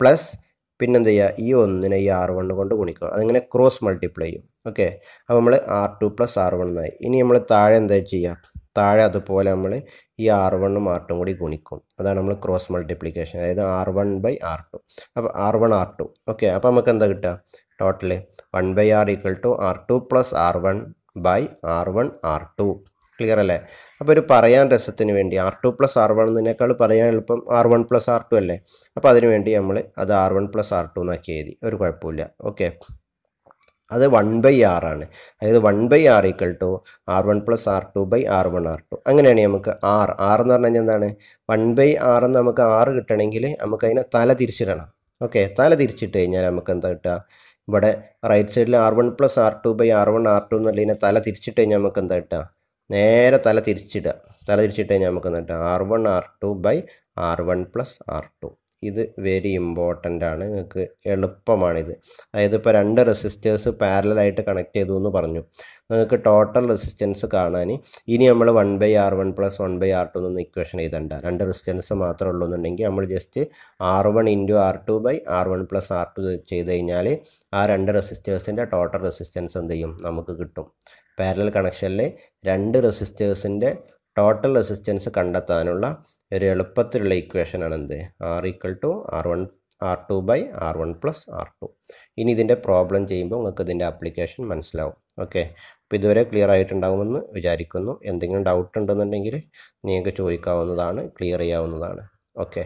A: പ്ലസ് പിന്നെന്ത് ചെയ്യുക ഈ ഒന്നിനെ ഈ ആർ വൺ കൊണ്ട് ഗുണിക്കും അതിങ്ങനെ ക്രോസ് മൾട്ടിപ്ലൈ ചെയ്യും ഓക്കെ അപ്പോൾ നമ്മൾ R two plus R one എന്നായി ഇനി നമ്മൾ താഴെ എന്താ ചെയ്യുക താഴെ അതുപോലെ നമ്മൾ ഈ ആർ വണ്ണും ആർ ടും കൂടി ഗുണിക്കും അതാണ് നമ്മൾ ക്രോസ് മൾട്ടിപ്ലിക്കേഷൻ അതായത് R one by R two അപ്പോൾ R one R two okay അപ്പോൾ നമുക്ക് എന്താ കിട്ടുക total one by R equal to R two plus R one by R one R two clear അല്ലേ അപ്പോൾ ഒരു പറയാൻ രസത്തിന് വേണ്ടി R two plus R one എന്നതിനേക്കാൾ പറയാൻ എളുപ്പം R one plus R two അല്ലേ അപ്പോൾ അതിനുവേണ്ടി നമ്മൾ അത് R one plus R two എന്നാക്കി എഴുതി ഒരു കുഴപ്പമില്ല ഓക്കെ അത് വൺ ബൈ ആർ ആണ് അതായത് one by R equal to R one plus R two by R one R two അങ്ങനെയാണ് നമുക്ക് ആർ ആർ എന്ന് പറഞ്ഞു കഴിഞ്ഞാൽ എന്താണ് വൺ ബൈ ആർ എന്ന് നമുക്ക് ആർ കിട്ടണമെങ്കിൽ നമുക്ക് അതിനെ തല തിരിച്ചിടണം ഓക്കെ തല തിരിച്ചിട്ട് കഴിഞ്ഞാൽ നമുക്ക് എന്താ കിട്ടുക ഇവിടെ റൈറ്റ് സൈഡിൽ R one plus R two by R one R two എന്നുള്ള ഇതിനെ തല തിരിച്ചിട്ട് കഴിഞ്ഞാൽ നമുക്ക് എന്താ കിട്ടുക നേരെ തല തിരിച്ചിടുക തല തിരിച്ചിട്ട് കഴിഞ്ഞാൽ നമുക്ക് എന്താ കിട്ടുക R one R two by R one plus R two ഇത് വെരി ഇമ്പോർട്ടൻ്റ് ആണ് നിങ്ങൾക്ക് എളുപ്പമാണിത് അതായത് ഇപ്പോൾ രണ്ട് റെസിസ്റ്റേഴ്സ് പാരലായിട്ട് കണക്ട് ചെയ്തു എന്ന് പറഞ്ഞു നിങ്ങൾക്ക് ടോട്ടൽ റെസിസ്റ്റൻസ് കാണാൻ ഇനി നമ്മൾ one by R one plus one by R two എന്നൊന്നും ഇക്വേഷൻ ചെയ്തണ്ട രണ്ട് റെസിസ്റ്റൻസ് മാത്രമേ ഉള്ളൂ എന്നുണ്ടെങ്കിൽ നമ്മൾ just R one into R two by R one plus R two ചെയ്ത് കഴിഞ്ഞാൽ ആ രണ്ട് റെസിസ്റ്റേഴ്സിൻ്റെ ടോട്ടൽ റെസിസ്റ്റൻസ് എന്ത് ചെയ്യും നമുക്ക് കിട്ടും പാരലൽ കണക്ഷനിലെ രണ്ട് റെസിസ്റ്റേഴ്സിൻ്റെ ടോട്ടൽ റെസിസ്റ്റൻസ് കണ്ടെത്താനുള്ള ഒരു എളുപ്പത്തിലുള്ള ഇക്വേഷനാണ് എന്ത് R equal to R one R two by R one plus R two ഇനി ഇതിൻ്റെ പ്രോബ്ലം ചെയ്യുമ്പോൾ നിങ്ങൾക്ക് ഇതിൻ്റെ ആപ്ലിക്കേഷൻ മനസ്സിലാവും ഓക്കെ അപ്പോൾ ഇതുവരെ ക്ലിയർ ആയിട്ടുണ്ടാകുമെന്ന് വിചാരിക്കുന്നു എന്തെങ്കിലും ഡൗട്ട് ഉണ്ടെന്നുണ്ടെങ്കിൽ നിങ്ങൾക്ക് ചോദിക്കാവുന്നതാണ് ക്ലിയർ ചെയ്യാവുന്നതാണ് ഓക്കെ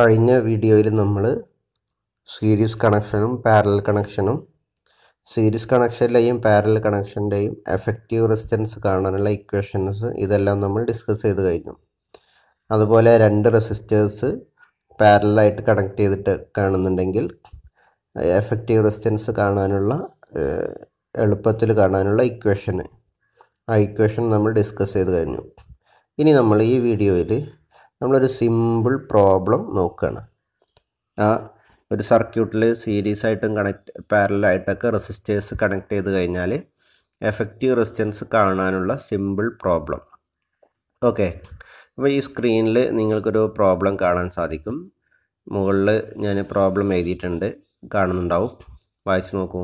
A: കഴിഞ്ഞ വീഡിയോയിൽ നമ്മൾ സീരീസ് കണക്ഷനും പാരലൽ കണക്ഷനും സീരീസ് കണക്ഷനിലെയും പാരൽ കണക്ഷൻ്റെയും എഫക്റ്റീവ് റെസിസ്റ്റൻസ് കാണാനുള്ള ഇക്വേഷൻസ് ഇതെല്ലാം നമ്മൾ ഡിസ്കസ് ചെയ്ത് കഴിഞ്ഞു അതുപോലെ രണ്ട് റെസിസ്റ്റേഴ്സ് പാരലായിട്ട് കണക്ട് ചെയ്തിട്ട് കാണുന്നുണ്ടെങ്കിൽ എഫക്റ്റീവ് റെസിസ്റ്റൻസ് കാണാനുള്ള എളുപ്പത്തിൽ കാണാനുള്ള ഇക്വേഷന് ആ ഇക്വേഷൻ നമ്മൾ ഡിസ്കസ് ചെയ്ത് കഴിഞ്ഞു ഇനി നമ്മൾ ഈ വീഡിയോയിൽ നമ്മളൊരു സിമ്പിൾ പ്രോബ്ലം നോക്കുകയാണ് ആ ഒരു സർക്യൂട്ടിൽ സീരീസ് ആയിട്ടും കണക്ട് പാരലായിട്ടൊക്കെ റെസിസ്റ്റേഴ്സ് കണക്ട് ചെയ്ത് കഴിഞ്ഞാൽ എഫക്റ്റീവ് റെസിസ്റ്റൻസ് കാണാനുള്ള സിമ്പിൾ പ്രോബ്ലം ഓക്കെ അപ്പോൾ ഈ സ്ക്രീനിൽ നിങ്ങൾക്കൊരു പ്രോബ്ലം കാണാൻ സാധിക്കും മുകളിൽ ഞാൻ പ്രോബ്ലം എഴുതിയിട്ടുണ്ട് കാണുന്നുണ്ടാവും വായിച്ചു നോക്കൂ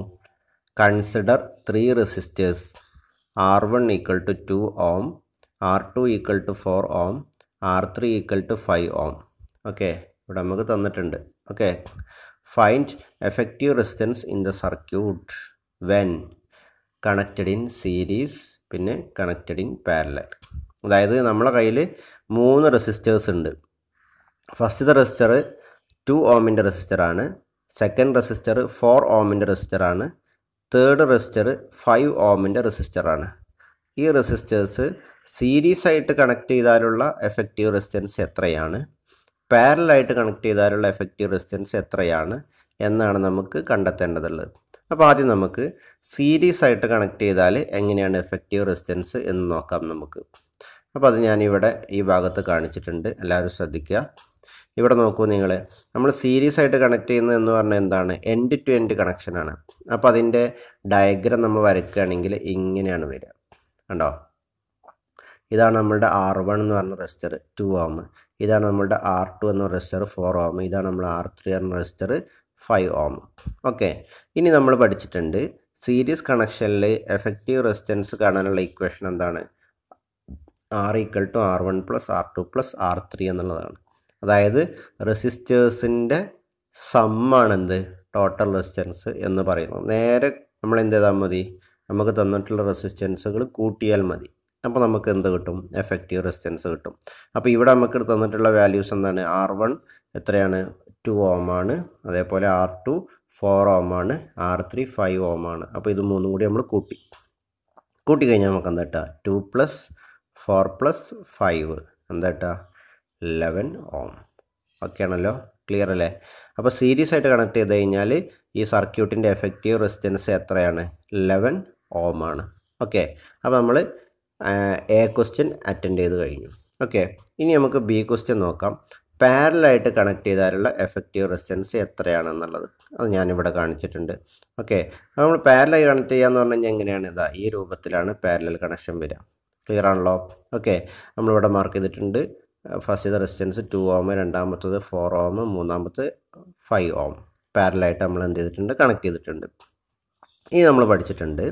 A: consider three resistors R one equal to two ohm R two equal to four ohm R three equal to five ohm okay ഇവിടെ നമുക്ക് തന്നിട്ടുണ്ട് okay find effective resistance in the circuit when connected in series പിന്നെ കണക്റ്റഡ് ഇൻ പാരലൽ അതായത് നമ്മളെ കയ്യിൽ മൂന്ന് റെസിസ്റ്റേഴ്സ് ഉണ്ട് ഫസ്റ്റ് റെസിസ്റ്റർ ടു ഓമിൻ്റെ റെസിസ്റ്ററാണ് സെക്കൻഡ് റെസിസ്റ്റർ ഫോർ ഓമിൻ്റെ റെസിസ്റ്ററാണ് തേർഡ് റെസിസ്റ്റർ ഫൈവ് ഓമിൻ്റെ റെസിസ്റ്ററാണ് ഈ റെസിസ്റ്റേഴ്സ് സീരീസ് ആയിട്ട് കണക്ട് ചെയ്താലുള്ള എഫക്റ്റീവ് റെസിസ്റ്റൻസ് എത്രയാണ് പാരലായിട്ട് കണക്ട് ചെയ്താലുള്ള എഫക്റ്റീവ് റെസിസ്റ്റൻസ് എത്രയാണ് എന്നാണ് നമുക്ക് കണ്ടെത്തേണ്ടതുള്ളത് അപ്പോൾ ആദ്യം നമുക്ക് സീരീസ് ആയിട്ട് കണക്ട് ചെയ്താൽ എങ്ങനെയാണ് എഫക്റ്റീവ് റെസിസ്റ്റൻസ് എന്ന് നോക്കാം നമുക്ക് അപ്പോൾ അത് ഞാനിവിടെ ഈ ഭാഗത്ത് കാണിച്ചിട്ടുണ്ട് എല്ലാവരും ശ്രദ്ധിക്കുക ഇവിടെ നോക്കൂ നിങ്ങൾ നമ്മൾ സീരീസ് ആയിട്ട് കണക്ട് ചെയ്യുന്നത് എന്ന് പറഞ്ഞാൽ എന്താണ് എൻഡ് ടു എൻഡ് കണക്ഷനാണ് അപ്പോൾ അതിൻ്റെ ഡയഗ്രം നമ്മൾ വരയ്ക്കുകയാണെങ്കിൽ ഇങ്ങനെയാണ് വരിക കണ്ടോ ഇതാണ് നമ്മളുടെ ആർ വൺ എന്ന് പറഞ്ഞ റെസ്റ്റർ ടു ഓം ഇതാണ് നമ്മളുടെ ആർ ടു എന്ന റെസ്റ്റർ ഫോർ ഓം ഇതാണ് നമ്മൾ ആർ ത്രീ എന്ന റെസ്റ്റർ ഫൈവ് ഓം ഓക്കെ ഇനി നമ്മൾ പഠിച്ചിട്ടുണ്ട് സീരീസ് കണക്ഷനിൽ എഫക്റ്റീവ് റെസിസ്റ്റൻസ് കാണാനുള്ള ഇക്വേഷൻ എന്താണ് R equal to R one plus R two plus R three എന്നുള്ളതാണ് അതായത് റെസിസ്റ്റേഴ്സിൻ്റെ സമ്മാണെന്ത് ടോട്ടൽ റെസിസ്റ്റൻസ് എന്ന് പറയുന്നത് നേരെ നമ്മൾ എന്ത് ചെയ്താൽ മതി നമുക്ക് തന്നിട്ടുള്ള റെസിസ്റ്റൻസുകൾ കൂട്ടിയാൽ മതി അപ്പോൾ നമുക്ക് എന്ത് കിട്ടും എഫക്റ്റീവ് റെസിസ്റ്റൻസ് കിട്ടും അപ്പോൾ ഇവിടെ നമുക്ക് തന്നിട്ടുള്ള വാല്യൂസ് എന്താണ് ആർ വൺ എത്രയാണ് ടു ഓം ആണ് അതേപോലെ ആർ ടു ഫോർ ഓം ആണ് ആർ ത്രീ ഫൈവ് ഓം ആണ് അപ്പോൾ ഇത് മൂന്നും കൂടി നമ്മൾ കൂട്ടി കൂട്ടി കഴിഞ്ഞാൽ നമുക്ക് എന്താ കിട്ടുക two plus four plus five എന്താ കിട്ടുക ലെവൻ ഓം ഓക്കെ ആണല്ലോ ക്ലിയർ അല്ലേ അപ്പോൾ സീരീസ് ആയിട്ട് കണക്ട് ചെയ്ത് കഴിഞ്ഞാൽ ഈ സർക്യൂട്ടിൻ്റെ എഫക്റ്റീവ് റെസിസ്റ്റൻസ് എത്രയാണ് ലെവൻ ഓം ആണ് ഓക്കെ അപ്പോൾ നമ്മൾ എ ക്വസ്റ്റ്യൻ അറ്റൻഡ് ചെയ്ത് കഴിഞ്ഞു ഓക്കെ ഇനി നമുക്ക് ബി ക്വസ്റ്റ്യൻ നോക്കാം പാരലായിട്ട് കണക്ട് ചെയ്താലുള്ള എഫക്റ്റീവ് റെസിസ്റ്റൻസ് എത്രയാണെന്നുള്ളത് അത് ഞാനിവിടെ കാണിച്ചിട്ടുണ്ട് ഓക്കെ നമ്മൾ പാരലായി കണക്ട് ചെയ്യാന്ന് പറഞ്ഞു കഴിഞ്ഞാൽ എങ്ങനെയാണ് ഇതാ ഈ രൂപത്തിലാണ് പാരലൽ കണക്ഷൻ വരിക ക്ലിയർ ആണല്ലോ ഓക്കെ നമ്മളിവിടെ മാർക്ക് ചെയ്തിട്ടുണ്ട് ഫസ്റ്റ് ഫസ്റ്റത്തെ റെസിസ്റ്റൻസ് ടു ഓം രണ്ടാമത്തത് ഫോർ ഓം മൂന്നാമത് ഫൈവ് ഓം പാരലായിട്ട് നമ്മൾ എന്ത് ചെയ്തിട്ടുണ്ട് കണക്ട് ചെയ്തിട്ടുണ്ട് ഇനി നമ്മൾ പഠിച്ചിട്ടുണ്ട്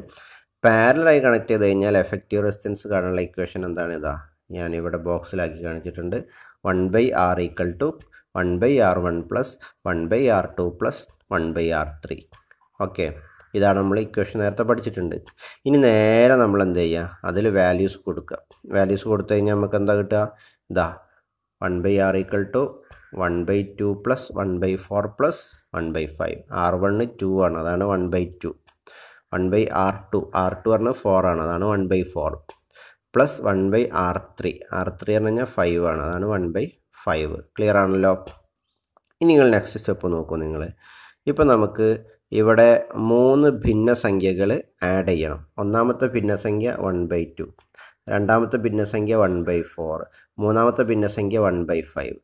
A: പാരലായി കണക്ട് ചെയ്ത് കഴിഞ്ഞാൽ എഫക്റ്റീവ് റെസിസ്റ്റൻസ് കാണാനുള്ള ഇക്വേഷൻ എന്താണ് ഇതാ ഇവിടെ ബോക്സിലാക്കി കാണിച്ചിട്ടുണ്ട് one by R equal to one by R one plus one by R two plus one by R three okay ഇതാണ് നമ്മൾ ഇക്വേഷൻ നേരത്തെ പഠിച്ചിട്ടുണ്ട് ഇനി നേരെ നമ്മൾ എന്ത് ചെയ്യുക അതിൽ വാല്യൂസ് കൊടുക്കുക വാല്യൂസ് കൊടുത്തു കഴിഞ്ഞാൽ നമുക്ക് എന്താ കിട്ടുക ഇതാ one by R equal to one by two plus one by four plus one by five R one two ആണ് അതാണ് one by two one by R two R two പറഞ്ഞാൽ ഫോർ ആണ് അതാണ് one by four plus one by R three R three പറഞ്ഞു കഴിഞ്ഞാൽ ഫൈവ് ആണ് അതാണ് വൺ ബൈ ഫൈവ് ക്ലിയർ ആണല്ലോ ഇനി നിങ്ങൾ നെക്സ്റ്റ് സ്റ്റെപ്പ് നോക്കൂ നിങ്ങൾ ഇപ്പം നമുക്ക് ഇവിടെ മൂന്ന് ഭിന്നസംഖ്യകൾ ആഡ് ചെയ്യണം ഒന്നാമത്തെ ഭിന്നസംഖ്യ വൺ ബൈ ടു രണ്ടാമത്തെ ഭിന്നസംഖ്യ വൺ ബൈ ഫോർ മൂന്നാമത്തെ ഭിന്നസംഖ്യ വൺ ബൈ ഫൈവ്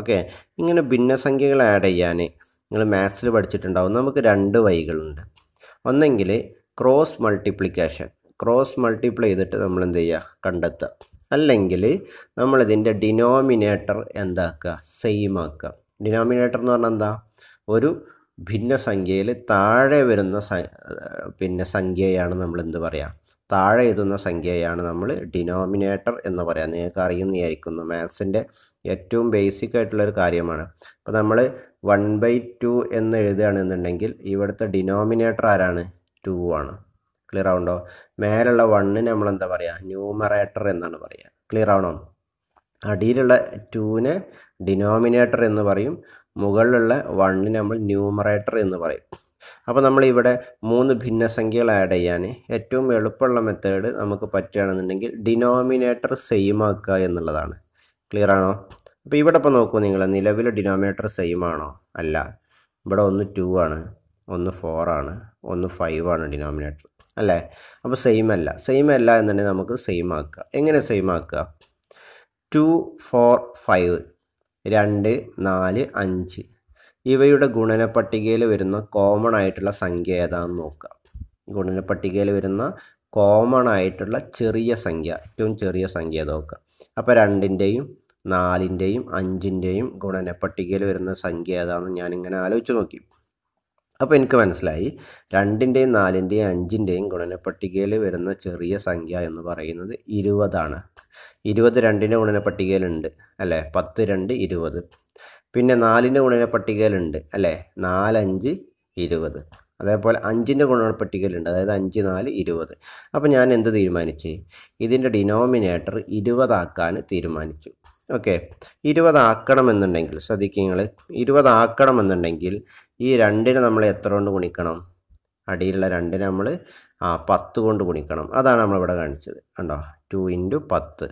A: ഓക്കെ ഇങ്ങനെ ഭിന്നസംഖ്യകൾ ആഡ് ചെയ്യാൻ നിങ്ങൾ മാത്സിൽ പഠിച്ചിട്ടുണ്ടാവും നമുക്ക് രണ്ട് വഴികളുണ്ട് ഒന്നെങ്കിൽ ക്രോസ് മൾട്ടിപ്ലിക്കേഷൻ ക്രോസ് മൾട്ടിപ്ലൈ ചെയ്തിട്ട് നമ്മൾ എന്ത് ചെയ്യുക കണ്ടെത്തുക അല്ലെങ്കിൽ നമ്മളിതിൻ്റെ ഡിനോമിനേറ്റർ എന്താക്കുക സെയിം ആക്കുക ഡിനോമിനേറ്റർ എന്ന് പറഞ്ഞാൽ എന്താ ഒരു ഭിന്ന സംഖ്യയിൽ താഴെ വരുന്ന പിന്നെ സംഖ്യയാണ് നമ്മൾ എന്ത് പറയുക താഴെ എഴുതുന്ന സംഖ്യയാണ് നമ്മൾ ഡിനോമിനേറ്റർ എന്ന് പറയാം നിങ്ങൾക്ക് അറിയുന്നതായിരിക്കുന്നു മാത്സിൻ്റെ ഏറ്റവും ബേസിക് ആയിട്ടുള്ളൊരു കാര്യമാണ് അപ്പോൾ നമ്മൾ വൺ ബൈ ടു എന്ന് എഴുതുകയാണെന്നുണ്ടെങ്കിൽ ഇവിടുത്തെ ഡിനോമിനേറ്റർ ആരാണ് ടു ആണ് ക്ലിയർ ആവുണ്ടോ മേലുള്ള വണ്ണിന് നമ്മൾ എന്താ പറയുക ന്യൂമറേറ്റർ എന്നാണ് പറയുക ക്ലിയർ ആവണോ അടിയിലുള്ള ടുവിനെ ഡിനോമിനേറ്റർ എന്ന് പറയും മുകളിലുള്ള വണ്ണിന് നമ്മൾ ന്യൂമറേറ്റർ എന്ന് പറയും അപ്പോൾ നമ്മൾ ഇവിടെ മൂന്ന് ഭിന്നസംഖ്യകൾ ആഡ് ചെയ്യാൻ ഏറ്റവും എളുപ്പമുള്ള മെത്തേഡ് നമുക്ക് പറ്റുകയാണെന്നുണ്ടെങ്കിൽ ഡിനോമിനേറ്റർ സെയിം ആക്കുക എന്നുള്ളതാണ് ക്ലിയർ ആണോ അപ്പോൾ ഇവിടെ ഇപ്പോൾ നോക്കൂ നിങ്ങൾ നിലവിലെ ഡിനോമിനേറ്റർ സെയിം ആണോ അല്ല ഇവിടെ ഒന്ന് ടു ആണ് ഒന്ന് ഫോർ ആണ് ഒന്ന് ഫൈവ് ആണ് ഡിനോമിനേറ്റർ അല്ലേ അപ്പോൾ സെയിം അല്ല സെയിം അല്ല എന്നുണ്ടെങ്കിൽ നമുക്ക് സെയിം ആക്കുക എങ്ങനെ സെയിം ആക്കുക ടു ഫോർ ഫൈവ് രണ്ട് നാല് അഞ്ച് ഇവയുടെ ഗുണന പട്ടികയിൽ വരുന്ന കോമൺ ആയിട്ടുള്ള സംഖ്യ ഏതാണെന്ന് നോക്കുക ഗുണന പട്ടികയിൽ വരുന്ന കോമൺ ആയിട്ടുള്ള ചെറിയ സംഖ്യ ഏറ്റവും ചെറിയ സംഖ്യ നോക്കുക അപ്പോൾ രണ്ടിൻ്റെയും നാലിൻ്റെയും അഞ്ചിൻ്റെയും ഗുണന പട്ടികയിൽ വരുന്ന സംഖ്യ ഏതാണെന്ന് ഞാനിങ്ങനെ ആലോചിച്ച് നോക്കി അപ്പോൾ എനിക്ക് മനസ്സിലായി രണ്ടിൻ്റെയും നാലിൻ്റെയും അഞ്ചിൻ്റെയും ഗുണനപ്പട്ടികയിൽ വരുന്ന ചെറിയ സംഖ്യ എന്ന് പറയുന്നത് ഇരുപതാണ് ഇരുപത് രണ്ടിൻ്റെ ഗുണനപ്പട്ടികയിലുണ്ട് അല്ലേ പത്ത് രണ്ട് ഇരുപത് പിന്നെ നാലിൻ്റെ ഗുണനപ്പട്ടികയിലുണ്ട് അല്ലേ നാലഞ്ച് ഇരുപത് അതേപോലെ അഞ്ചിൻ്റെ ഗുണനപ്പട്ടികയിലുണ്ട് അതായത് അഞ്ച് നാല് ഇരുപത് അപ്പോൾ ഞാൻ എന്ത് തീരുമാനിച്ചു ഇതിൻ്റെ ഡിനോമിനേറ്റർ ഇരുപതാക്കാൻ തീരുമാനിച്ചു ഓക്കെ ഇരുപതാക്കണമെന്നുണ്ടെങ്കിൽ ശ്രദ്ധിക്കുക നിങ്ങൾ ഇരുപതാക്കണമെന്നുണ്ടെങ്കിൽ ഈ രണ്ടിനെ നമ്മൾ എത്ര കൊണ്ട് ഗുണിക്കണം അടിയിലുള്ള രണ്ടിനെ നമ്മൾ ആ പത്ത് കൊണ്ട് ഗുണിക്കണം അതാണ് നമ്മളിവിടെ കാണിച്ചത് കണ്ടോ ടു ഇൻറ്റു പത്ത്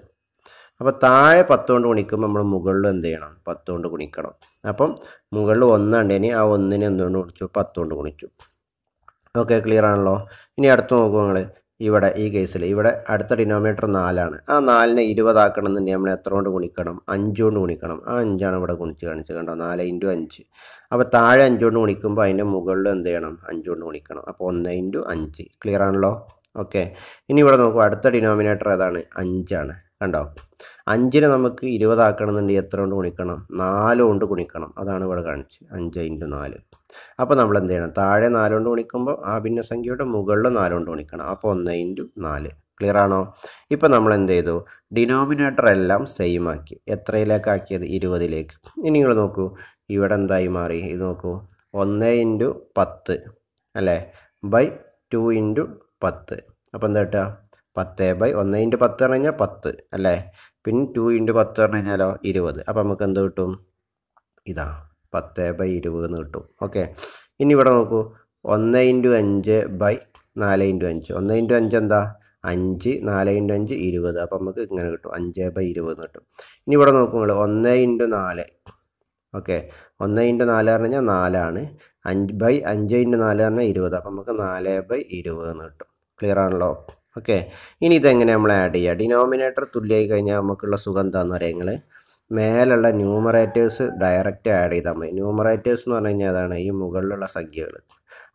A: അപ്പോൾ താഴെ പത്ത് കൊണ്ട് ഗുണിക്കുമ്പോൾ നമ്മൾ മുകളിൽ എന്ത് ചെയ്യണം പത്ത് കൊണ്ട് ഗുണിക്കണം അപ്പം മുകളിൽ ഒന്നുണ്ടേനി ആ ഒന്നിനെ എന്തുകൊണ്ട് ഗുണിച്ചു പത്ത് കൊണ്ട് ഗുണിച്ചു ഓക്കെ ക്ലിയർ ആണല്ലോ ഇനി അടുത്ത് നോക്കുക നിങ്ങൾ ഇവിടെ ഈ കേസിൽ ഇവിടെ അടുത്ത ഡിനോമിനേറ്റർ നാലാണ് ആ നാലിനെ ഇരുപതാക്കണം എന്ന് നമ്മൾ എത്ര കൊണ്ട് ഗുണിക്കണം അഞ്ച് കൊണ്ട് ഗുണിക്കണം ആ അഞ്ചാണ് ഇവിടെ ഗുണിച്ച് കാണിച്ച് കണ്ടോ നാല് ഇൻറ്റു അഞ്ച് അപ്പോൾ താഴെ അഞ്ചുകൊണ്ട് ഗുണിക്കുമ്പോൾ അതിൻ്റെ മുകളിൽ എന്ത് ചെയ്യണം അഞ്ചുകൊണ്ട് കൊണ്ട് ഗുണിക്കണം അപ്പോൾ ഒന്ന് ഇൻറ്റു അഞ്ച് ക്ലിയർ ആണല്ലോ ഓക്കെ ഇനി ഇവിടെ നോക്കും അടുത്ത ഡിനോമിനേറ്റർ ഏതാണ് അഞ്ചാണ് കണ്ടോ അഞ്ചിന് നമുക്ക് ഇരുപതാക്കണം എന്നുണ്ടെങ്കിൽ എത്ര കൊണ്ട് ഗുണിക്കണം നാല് കൊണ്ട് ഗുണിക്കണം അതാണ് ഇവിടെ കാണിച്ച് അഞ്ച് ഇൻറ്റു നാല് അപ്പോൾ നമ്മൾ എന്ത് ചെയ്യണം താഴെ നാലുകൊണ്ട് ഗുണിക്കുമ്പോൾ ആ ഭിന്നസംഖ്യയുടെ മുകളിൽ നാലുകൊണ്ട് ഗുണിക്കണം അപ്പോൾ ഒന്ന് ഇൻറ്റു നാല് ക്ലിയർ ആണോ ഇപ്പോൾ നമ്മൾ എന്ത് ചെയ്തു ഡിനോമിനേറ്റർ എല്ലാം സെയിം ആക്കി എത്രയിലേക്ക് ആക്കിയത് ഇരുപതിലേക്ക് ഇനി നിങ്ങൾ നോക്കൂ ഇവിടെ എന്തായി മാറി ഇത് നോക്കൂ ഒന്ന് ഇൻറ്റു പത്ത് അല്ലേ ബൈ ടു ഇൻറ്റു പത്ത് അപ്പോൾ എന്താ കിട്ടുക പത്ത് ബൈ ഒന്ന് ഇൻറ്റു പത്ത് പറഞ്ഞു കഴിഞ്ഞാൽ പത്ത് അല്ലേ പിന്നെ ടു ഇൻറ്റു പത്ത് പറഞ്ഞു കഴിഞ്ഞാലോ ഇരുപത് അപ്പോൾ നമുക്ക് എന്ത് കിട്ടും ഇതാണ് പത്ത് ബൈ ഇരുപത് എന്ന് കിട്ടും ഓക്കെ ഇനി ഇവിടെ നോക്കൂ ഒന്ന് ഇൻറ്റു അഞ്ച് ബൈ നാല് ഇൻറ്റു അഞ്ച് ഒന്ന് ഇൻറ്റു അഞ്ച് എന്താ അഞ്ച് നാല് ഇൻറ്റു അഞ്ച് ഇരുപത് അപ്പം നമുക്ക് ഇങ്ങനെ കിട്ടും അഞ്ച് ബൈ ഇരുപത് എന്ന് കിട്ടും ഇനി ഇവിടെ നിങ്ങൾ ഒന്ന് ഇൻറ്റു നാല് ഓക്കെ ഒന്ന് ഇൻറ്റു നാല് പറഞ്ഞു കഴിഞ്ഞാൽ നാലാണ് അഞ്ച് ബൈ അഞ്ച് ഇൻറ്റു നാല് പറഞ്ഞാൽ ഇരുപത് അപ്പം നമുക്ക് നാല് ബൈ ഇരുപത് എന്ന് കിട്ടും ക്ലിയർ ആണല്ലോ ഓക്കെ ഇനി ഇതെങ്ങനെ നമ്മൾ ആഡ് ചെയ്യുക ഡിനോമിനേറ്റർ തുല്യമായി കഴിഞ്ഞാൽ നമുക്കുള്ള സുഖം എന്താണെന്ന് അറിയാം നിങ്ങൾ മേലുള്ള ന്യൂമറേറ്റേഴ്സ് ഡയറക്റ്റ് ആഡ് ചെയ്താൽ മതി ന്യൂമറേറ്റേഴ്സ് എന്ന് പറഞ്ഞു കഴിഞ്ഞാൽ അതാണ് ഈ മുകളിലുള്ള സംഖ്യകൾ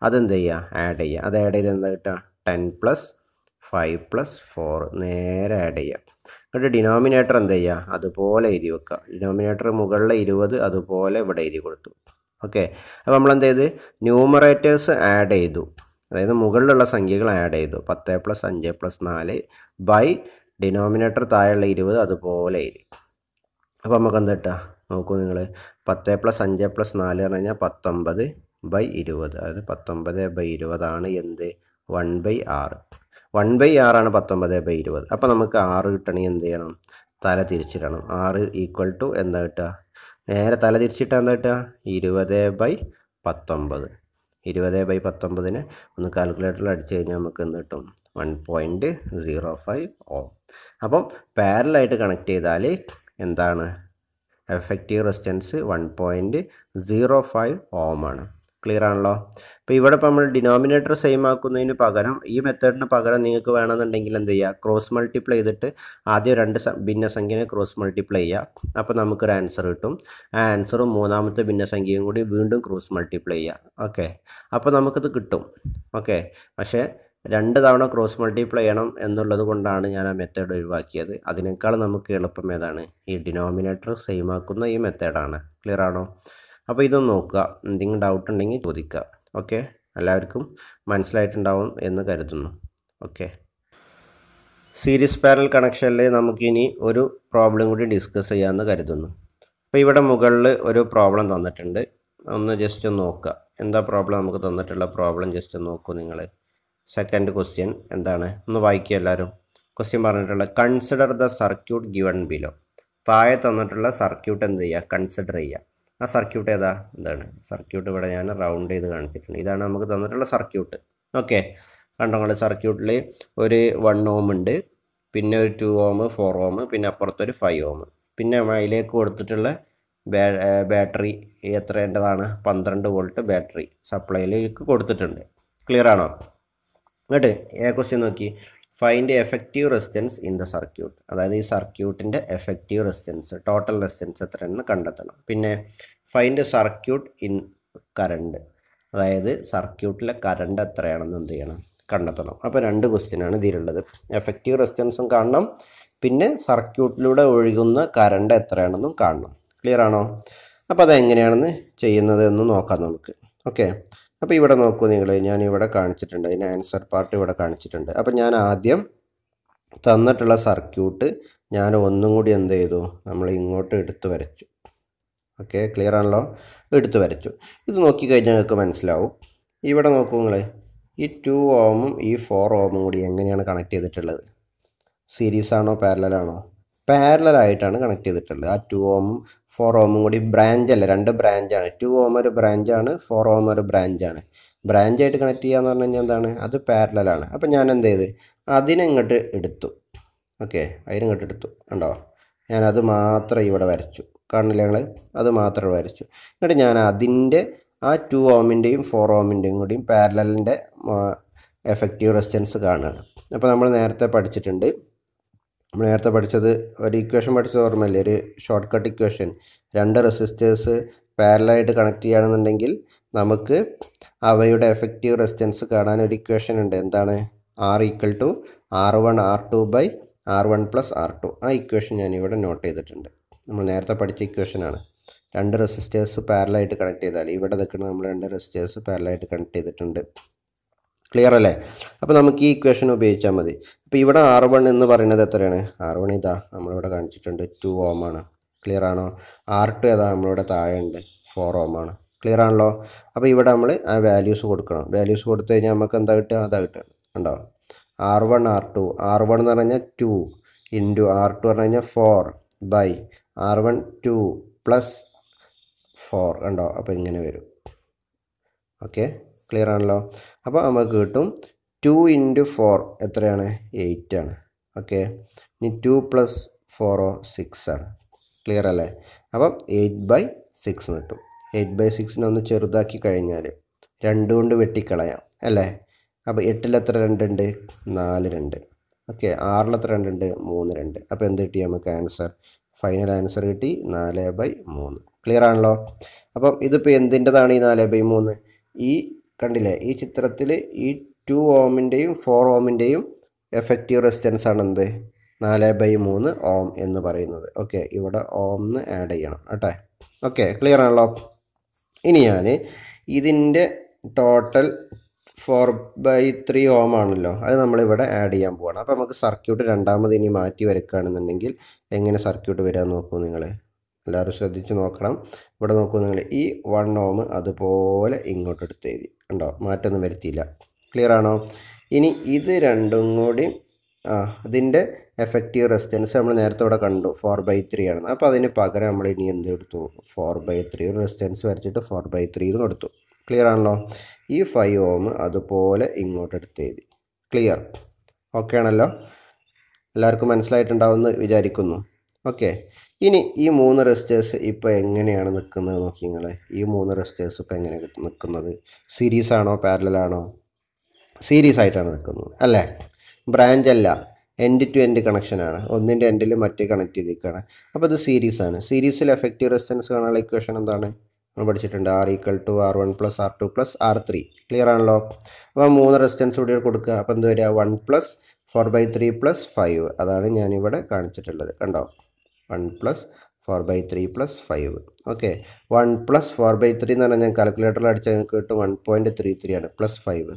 A: അതെന്ത് ചെയ്യുക ആഡ് ചെയ്യുക അത് ആഡ് ചെയ്ത് എന്താ കിട്ടുക ten plus five plus four നേരെ ആഡ് ചെയ്യുക എന്നിട്ട് ഡിനോമിനേറ്റർ എന്ത് ചെയ്യുക അതുപോലെ എഴുതി വെക്കുക ഡിനോമിനേറ്റർ മുകളിലെ ഇരുപത് അതുപോലെ ഇവിടെ എഴുതി കൊടുത്തു ഓക്കെ അപ്പോൾ നമ്മൾ എന്ത് ചെയ്ത് ന്യൂമറേറ്റേഴ്സ് ആഡ് ചെയ്തു അതായത് മുകളിലുള്ള സംഖ്യകൾ ആഡ് ചെയ്തു പത്ത് പ്ലസ് അഞ്ച് പ്ലസ് നാല് ബൈ ഡിനോമിനേറ്റർ താഴെയുള്ള ഇരുപത് അതുപോലെ എഴുതി അപ്പോൾ നമുക്ക് എന്താ കേട്ടാ നോക്കൂ നിങ്ങൾ പത്ത് പ്ലസ് അഞ്ച് പ്ലസ് നാല് പറഞ്ഞു കഴിഞ്ഞാൽ പത്തൊമ്പത് ബൈ ഇരുപത് അതായത് പത്തൊമ്പത് ബൈ ഇരുപതാണ് എന്ത് വൺ ബൈ ആറ് വൺ ബൈ ആറാണ് പത്തൊമ്പത് ബൈ ഇരുപത് അപ്പോൾ നമുക്ക് ആറ് കിട്ടണമെങ്കിൽ എന്ത് ചെയ്യണം തല തിരിച്ചിടണം ആറ് ഈക്വൽ ടു എന്താ കിട്ടുക നേരെ തല തിരിച്ചിട്ട് എന്താ കിട്ടുക ഇരുപത് ബൈ പത്തൊമ്പത് ഇരുപത് ബൈ പത്തൊമ്പതിന് ഒന്ന് കാൽക്കുലേറ്ററിൽ അടിച്ചു കഴിഞ്ഞാൽ നമുക്ക് എന്ത് കിട്ടും വൺ പോയിൻറ്റ് സീറോ ഫൈവ് ഓ അപ്പം പാരലായിട്ട് കണക്ട് ചെയ്താൽ എന്താണ് effective resistance one point zero five ohm ആണ് ക്ലിയർ ആണല്ലോ അപ്പോൾ ഇവിടെ ഇപ്പോൾ നമ്മൾ ഡിനോമിനേറ്റർ സെയിം ആക്കുന്നതിന് പകരം ഈ മെത്തേഡിന് പകരം നിങ്ങൾക്ക് വേണമെന്നുണ്ടെങ്കിൽ എന്ത് ചെയ്യുക ക്രോസ് മൾട്ടിപ്ലൈ ചെയ്തിട്ട് ആദ്യം രണ്ട് ഭിന്നസംഖ്യനെ ക്രോസ് മൾട്ടിപ്ലൈ ചെയ്യുക അപ്പോൾ നമുക്കൊരു ആൻസർ കിട്ടും ആ ആൻസറും മൂന്നാമത്തെ ഭിന്നസംഖ്യയും കൂടി വീണ്ടും ക്രോസ് മൾട്ടിപ്ലൈ ചെയ്യുക ഓക്കെ അപ്പോൾ നമുക്കത് കിട്ടും ഓക്കെ പക്ഷേ രണ്ട് തവണ ക്രോസ് മൾട്ടിപ്ലൈ ചെയ്യണം എന്നുള്ളത് കൊണ്ടാണ് ഞാൻ ആ മെത്തേഡ് ഒഴിവാക്കിയത് അതിനേക്കാൾ നമുക്ക് എളുപ്പം ഏതാണ് ഈ ഡിനോമിനേറ്റർ സെയിം ആക്കുന്ന ഈ മെത്തേഡാണ് ക്ലിയർ ആണോ അപ്പോൾ ഇതൊന്ന് നോക്കുക എന്തെങ്കിലും ഡൗട്ട് ഉണ്ടെങ്കിൽ ചോദിക്കുക ഓക്കെ എല്ലാവർക്കും മനസ്സിലായിട്ടുണ്ടാവും എന്ന് കരുതുന്നു ഓക്കെ സീരീസ് പാരൽ കണക്ഷനിൽ നമുക്കിനി ഒരു പ്രോബ്ലം കൂടി ഡിസ്കസ് ചെയ്യാമെന്ന് കരുതുന്നു അപ്പോൾ ഇവിടെ മുകളിൽ ഒരു പ്രോബ്ലം തന്നിട്ടുണ്ട് ഒന്ന് ജസ്റ്റ് ഒന്ന് നോക്കുക എന്താ പ്രോബ്ലം നമുക്ക് തന്നിട്ടുള്ള പ്രോബ്ലം ജസ്റ്റ് നോക്കൂ നിങ്ങൾ സെക്കൻഡ് ക്വസ്റ്റ്യൻ എന്താണ് ഒന്ന് വായിക്കുക എല്ലാവരും ക്വസ്റ്റ്യൻ പറഞ്ഞിട്ടുള്ളത് consider the circuit given below താഴെ തന്നിട്ടുള്ള സർക്യൂട്ട് എന്ത് ചെയ്യുക കൺസിഡർ ചെയ്യുക ആ സർക്യൂട്ട് ഏതാ എന്താണ് സർക്യൂട്ട് ഇവിടെ ഞാൻ റൗണ്ട് ചെയ്ത് കാണിച്ചിട്ടുണ്ട് ഇതാണ് നമുക്ക് തന്നിട്ടുള്ള സർക്യൂട്ട് ഓക്കെ കണ്ടോ സർക്യൂട്ടിൽ ഒരു വൺ ഓം ഉണ്ട് പിന്നെ ഒരു ടു ഓം ഫോർ ഓം പിന്നെ അപ്പുറത്തൊരു ഫൈവ് ഓം പിന്നെ അതിലേക്ക് കൊടുത്തിട്ടുള്ള ബാറ്ററി എത്രേണ്ടതാണ് പന്ത്രണ്ട് വോൾട്ട് ബാറ്ററി സപ്ലൈയിലേക്ക് കൊടുത്തിട്ടുണ്ട് ക്ലിയർ ആണോ എന്നിട്ട് ഏ ക്വസ്റ്റ്യൻ നോക്കി find effective resistance in the circuit അതായത് ഈ സർക്യൂട്ടിൻ്റെ എഫക്റ്റീവ് റെസിസ്റ്റൻസ് ടോട്ടൽ റെസിസ്റ്റൻസ് എന്ന് കണ്ടെത്തണം പിന്നെ ഫൈൻഡ് സർക്യൂട്ട് ഇൻ കറണ്ട് അതായത് സർക്യൂട്ടിലെ കറണ്ട് എത്രയാണെന്ന് എന്ത് ചെയ്യണം കണ്ടെത്തണം അപ്പോൾ രണ്ട് ക്വസ്റ്റ്യനാണ് ഇതിലുള്ളത് എഫക്റ്റീവ് റെസിസ്റ്റൻസും കാണണം പിന്നെ സർക്യൂട്ടിലൂടെ ഒഴുകുന്ന കറണ്ട് എത്രയാണെന്നും കാണണം ക്ലിയർ ആണോ അപ്പോൾ അതെങ്ങനെയാണെന്ന് ചെയ്യുന്നത് എന്ന് നോക്കാം നമുക്ക് ഓക്കെ അപ്പോൾ ഇവിടെ നോക്കൂ നിങ്ങൾ ഞാൻ ഇവിടെ കാണിച്ചിട്ടുണ്ട് അതിന് ആൻസർ പാർട്ട് ഇവിടെ കാണിച്ചിട്ടുണ്ട് അപ്പോൾ ഞാൻ ആദ്യം തന്നിട്ടുള്ള സർക്യൂട്ട് ഞാൻ ഒന്നും കൂടി എന്ത് ചെയ്തു നമ്മൾ ഇങ്ങോട്ട് എടുത്തു വരച്ചു ഓക്കെ ക്ലിയർ ആണല്ലോ എടുത്തു വരച്ചു ഇത് നോക്കിക്കഴിഞ്ഞാൽ നിങ്ങൾക്ക് മനസ്സിലാവും ഇവിടെ നോക്കൂ നിങ്ങൾ ഈ ടു ഓമും ഈ ഫോർ ഓമും കൂടി എങ്ങനെയാണ് കണക്ട് ചെയ്തിട്ടുള്ളത് സീരീസാണോ പാരലാണോ പാരലായിട്ടാണ് കണക്ട് ചെയ്തിട്ടുള്ളത് ആ ടു ഓമും ഫോർ ഓമും കൂടി ബ്രാഞ്ച് അല്ല രണ്ട് ബ്രാഞ്ചാണ് ടു ഓം ഒരു ബ്രാഞ്ചാണ് ഫോർ ഓം ഒരു ബ്രാഞ്ചാണ് ബ്രാഞ്ചായിട്ട് കണക്ട് ചെയ്യുക എന്ന് പറഞ്ഞു കഴിഞ്ഞാൽ എന്താണ് അത് പാരലാണ് അപ്പം ഞാൻ എന്ത് ചെയ്ത് അതിനെ ഇങ്ങോട്ട് എടുത്തു ഓക്കെ ഇങ്ങോട്ട് എടുത്തു ഉണ്ടോ ഞാനത് മാത്രം ഇവിടെ വരച്ചു കാണില്ല ഞങ്ങൾ അത് മാത്രം വരച്ചു എന്നിട്ട് ഞാൻ അതിൻ്റെ ആ ടു ഓമിൻ്റെയും ഫോർ ഓമിൻ്റെയും കൂടിയും പാരലിൻ്റെ എഫക്റ്റീവ് റെസിസ്റ്റൻസ് കാണുകയാണ് അപ്പോൾ നമ്മൾ നേരത്തെ പഠിച്ചിട്ടുണ്ട് നമ്മൾ നേരത്തെ പഠിച്ചത് ഒരു ഇക്വേഷൻ പഠിച്ചത് ഓർമ്മയില്ലേ ഒരു ഷോർട്ട് കട്ട് ഇക്വേഷൻ രണ്ട് റെസിസ്റ്റേഴ്സ് പാരലായിട്ട് കണക്ട് ചെയ്യുകയാണെന്നുണ്ടെങ്കിൽ നമുക്ക് അവയുടെ എഫക്റ്റീവ് റെസിസ്റ്റൻസ് കാണാൻ ഒരു ഇക്വേഷൻ ഉണ്ട് എന്താണ് R equal to R one R two by R one plus R two ആ ഇക്വേഷൻ ഞാനിവിടെ നോട്ട് ചെയ്തിട്ടുണ്ട് നമ്മൾ നേരത്തെ പഠിച്ച ഇക്വേഷനാണ് രണ്ട് റെസിസ്റ്റേഴ്സ് പാരലായിട്ട് കണക്ട് ചെയ്താൽ ഇവിടെ നിൽക്കുന്ന നമ്മൾ രണ്ട് റെസിസ്റ്റേഴ്സ് പാരലായിട്ട് കണക്ട് ചെയ്തിട്ടുണ്ട് ക്ലിയർ അല്ലേ അപ്പോൾ നമുക്ക് ഈ ഇക്വേഷൻ ഉപയോഗിച്ചാൽ മതി അപ്പോൾ ഇവിടെ ആർ വൺ എന്ന് പറയുന്നത് എത്രയാണ് ആർ വൺ ഇതാ നമ്മളിവിടെ കാണിച്ചിട്ടുണ്ട് ടു ഓം ആണ് ക്ലിയർ ആണോ ആർ ടു ഏതാ നമ്മളിവിടെ താഴെ ഉണ്ട് ഫോർ ഓം ആണ് ക്ലിയർ ആണല്ലോ അപ്പോൾ ഇവിടെ നമ്മൾ ആ വാല്യൂസ് കൊടുക്കണം വാല്യൂസ് കൊടുത്തു കഴിഞ്ഞാൽ നമുക്ക് എന്താ കിട്ടുക അതാ കിട്ടുക ഉണ്ടോ R one R two R one എന്ന് പറഞ്ഞാൽ ടു ഇൻറ്റു ആർ ടു പറഞ്ഞു കഴിഞ്ഞാൽ four by R one two plus four കണ്ടോ അപ്പോൾ ഇങ്ങനെ വരും ഓക്കെ ക്ലിയർ ആണല്ലോ അപ്പോൾ നമുക്ക് കിട്ടും ടു ഇൻറ്റു ഫോർ എത്രയാണ് എയ്റ്റ് ആണ് ഓക്കെ ഇനി ടു പ്ലസ് ഫോറോ സിക്സ് ആണ് ക്ലിയർ അല്ലേ അപ്പം എയ്റ്റ് ബൈ സിക്സ് കിട്ടും എയ്റ്റ് ബൈ സിക്സിനെ ഒന്ന് ചെറുതാക്കി കഴിഞ്ഞാൽ രണ്ട് കൊണ്ട് വെട്ടിക്കളയാം അല്ലേ അപ്പോൾ എട്ടിലെത്ര രണ്ടുണ്ട് നാല് രണ്ട് ഓക്കെ ആറിലെത്ര രണ്ടുണ്ട് മൂന്ന് രണ്ട് അപ്പോൾ എന്ത് കിട്ടി നമുക്ക് ആൻസർ ഫൈനൽ ആൻസർ കിട്ടി നാല് ബൈ മൂന്ന് ക്ലിയർ ആണല്ലോ അപ്പം ഇതിപ്പോൾ എന്തിൻ്റെതാണ് ഈ നാല് ബൈ മൂന്ന് ഈ കണ്ടില്ലേ ഈ ചിത്രത്തിൽ ഈ ടു ഓമിൻ്റെയും ഫോർ ഓമിൻ്റെയും എഫക്റ്റീവ് റെസിസ്റ്റൻസ് ആണ് എന്ത് നാല് ബൈ മൂന്ന് ഓം എന്ന് പറയുന്നത് ഓക്കെ ഇവിടെ ഓം എന്ന് ആഡ് ചെയ്യണം കേട്ടെ ഓക്കെ ക്ലിയർ ആണല്ലോ ഇനി ഞാൻ ഇതിൻ്റെ total four by three ohm ആണല്ലോ അത് നമ്മളിവിടെ ആഡ് ചെയ്യാൻ പോവാണ് അപ്പോൾ നമുക്ക് സർക്യൂട്ട് രണ്ടാമത് ഇനി മാറ്റി വരക്കുകയാണെന്നുണ്ടെങ്കിൽ എങ്ങനെ സർക്യൂട്ട് വരാമെന്ന് നോക്കൂ നിങ്ങൾ എല്ലാവരും ശ്രദ്ധിച്ച് നോക്കണം ഇവിടെ നോക്കൂ നിങ്ങൾ ഈ വൺ ഓം അതുപോലെ ഇങ്ങോട്ട് എടുത്ത് എഴുതി ഉണ്ടോ മാറ്റമൊന്നും വരുത്തിയില്ല ക്ലിയർ ആണോ ഇനി ഇത് രണ്ടും കൂടി ആ അതിൻ്റെ എഫക്റ്റീവ് റെസിസ്റ്റൻസ് നമ്മൾ നേരത്തെ ഇവിടെ കണ്ടു ഫോർ ബൈ ത്രീ ആണ് അപ്പോൾ അതിന് പകരം നമ്മൾ ഇനി എന്ത് എടുത്തു ഫോർ ബൈ ത്രീ റെസിസ്റ്റൻസ് വരച്ചിട്ട് ഫോർ ബൈ ത്രീ എന്ന് കൊടുത്തു ക്ലിയർ ആണല്ലോ ഈ ഫൈവ് ഓം അതുപോലെ ഇങ്ങോട്ട് എടുത്ത് എഴുതി ക്ലിയർ ഓക്കെ ആണല്ലോ എല്ലാവർക്കും മനസ്സിലായിട്ടുണ്ടാവുമെന്ന് വിചാരിക്കുന്നു ഓക്കെ ഇനി ഈ മൂന്ന് റെസ്റ്റേഴ്സ് ഇപ്പോൾ എങ്ങനെയാണ് നിൽക്കുന്നത് നോക്കി നിങ്ങൾ ഈ മൂന്ന് റെസ്റ്റേഴ്സ് ഇപ്പോൾ എങ്ങനെ നിൽക്കുന്നത് സീരീസ് ആണോ പാരലാണോ സീരീസ് ആയിട്ടാണ് നിൽക്കുന്നത് അല്ലേ ബ്രാഞ്ച് അല്ല എൻഡ് ടു എൻഡ് കണക്ഷനാണ് ഒന്നിൻ്റെ എൻഡിൽ മറ്റേ കണക്ട് ചെയ്തിരിക്കുകയാണ് അപ്പോൾ ഇത് സീരീസ് ആണ് സീരീസിൽ എഫക്റ്റീവ് റെസിസ്റ്റൻസ് കാണാനുള്ള ഇക്വേഷൻ എന്താണ് നമ്മൾ പഠിച്ചിട്ടുണ്ട് R equal to R one plus R two plus R three clear ആണല്ലോ അപ്പോൾ മൂന്ന് റെസിസ്റ്റൻസ് കൂടി കൊടുക്കുക അപ്പോൾ എന്ത് വരിക one plus four by three plus five അതാണ് ഞാനിവിടെ കാണിച്ചിട്ടുള്ളത് കണ്ടോ one plus four by three plus five okay one plus four by three എന്ന് പറഞ്ഞാൽ ഞാൻ കാൽക്കുലേറ്ററിൽ അടിച്ചാൽ നിങ്ങൾക്ക് കിട്ടും വൺ പോയിൻറ്റ് ത്രീ ത്രീ ആണ് പ്ലസ് ഫൈവ്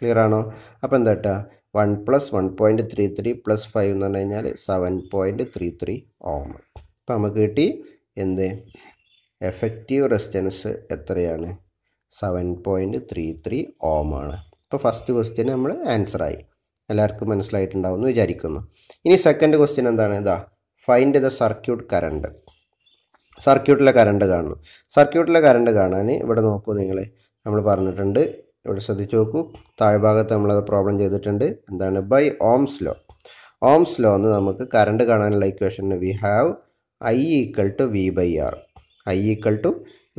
A: ക്ലിയർ ആണോ അപ്പോൾ എന്താ കേട്ടോ one plus one point three three plus five എന്ന് പറഞ്ഞു കഴിഞ്ഞാൽ seven point three three ohm അപ്പോൾ നമുക്ക് കിട്ടി എന്ത് എഫക്റ്റീവ് റെസിസ്റ്റൻസ് എത്രയാണ് seven point three three ohm ആണ് അപ്പോൾ ഫസ്റ്റ് ക്വസ്റ്റ്യൻ നമ്മൾ ആൻസറായി എല്ലാവർക്കും മനസ്സിലായിട്ടുണ്ടാവും എന്ന് വിചാരിക്കുന്നു ഇനി സെക്കൻഡ് ക്വസ്റ്റ്യൻ എന്താണ് ഇതാ ഫൈൻഡ് ദ സർക്യൂട്ട് കറണ്ട് സർക്യൂട്ടിലെ കറണ്ട് കാണണം സർക്യൂട്ടിലെ കറണ്ട് കാണാൻ ഇവിടെ നോക്കൂ നിങ്ങൾ നമ്മൾ പറഞ്ഞിട്ടുണ്ട് ഇവിടെ ശ്രദ്ധിച്ച് നോക്കൂ താഴ്ഭാഗത്ത് നമ്മളത് പ്രോബ്ലം ചെയ്തിട്ടുണ്ട് എന്താണ് by Ohm's law Ohm's law എന്ന് നമുക്ക് കറണ്ട് കാണാനുള്ള equation we have I equal to V by R I equal to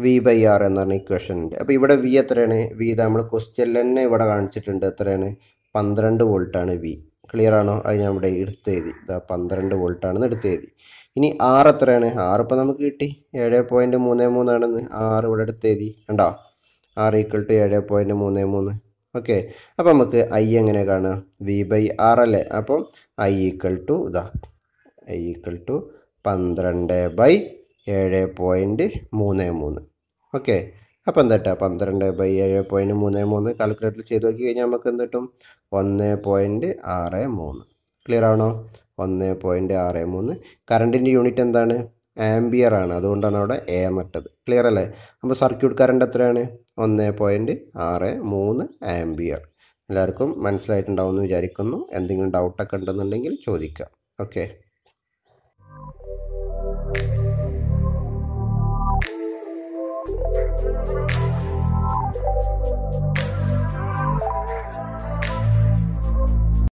A: V by R എന്ന് പറഞ്ഞ ഇക്വേഷൻ ഉണ്ട് അപ്പോൾ ഇവിടെ വി എത്രയാണ് വി നമ്മൾ ക്വസ്റ്റ്യനിൽ തന്നെ ഇവിടെ കാണിച്ചിട്ടുണ്ട് എത്രയാണ് പന്ത്രണ്ട് വോൾട്ടാണ് വി ക്ലിയർ ആണോ അത് ഞാൻ ഇവിടെ എടുത്ത് എഴുതി ഇതാ പന്ത്രണ്ട് വോൾട്ടാണെന്ന് എടുത്ത് എഴുതി ഇനി ആറ് എത്രയാണ് ആറ് ഇപ്പോൾ നമുക്ക് കിട്ടി ഏഴ് പോയിൻ്റ് മൂന്ന് മൂന്നാണെന്ന് ആറ് ഇവിടെ എടുത്ത് എഴുതി കണ്ടോ ആറ് ഈക്വൽ ടു ഏഴ് പോയിൻ്റ് മൂന്ന് മൂന്ന് ഓക്കെ അപ്പോൾ നമുക്ക് ഐ എങ്ങനെ കാണുക വി ബൈ ആർ അല്ലേ അപ്പം ഐ ഈക്വൽ ടു ഇതാ ഐ ഈക്വൽ ടു പന്ത്രണ്ട് ബൈ ഏഴ് പോയിൻ്റ് മൂന്ന് മൂന്ന് ഓക്കെ അപ്പം എന്താ പന്ത്രണ്ട് ബൈ ഏഴ് പോയിൻറ്റ് മൂന്ന് മൂന്ന് കാൽക്കുലേറ്റർ ചെയ്ത് നോക്കി കഴിഞ്ഞാൽ നമുക്ക് എന്ത് കിട്ടും ഒന്ന് പോയിൻറ്റ് ആറ് മൂന്ന് ക്ലിയർ ആണോ ഒന്ന് പോയിൻറ്റ് ആറ് മൂന്ന് കറണ്ടിൻ്റെ യൂണിറ്റ് എന്താണ് ആംബിയർ ആണ് അതുകൊണ്ടാണ് അവിടെ എ നട്ടത് ക്ലിയർ അല്ലേ അപ്പോൾ സർക്യൂട്ട് കറണ്ട് എത്രയാണ് ഒന്ന് പോയിൻറ്റ് ആറ് മൂന്ന് ആംബിയർ എല്ലാവർക്കും മനസ്സിലായിട്ടുണ്ടാവുമെന്ന് വിചാരിക്കുന്നു എന്തെങ്കിലും ഡൗട്ടൊക്കെ ഉണ്ടെന്നുണ്ടെങ്കിൽ ചോദിക്കാം ഓക്കെ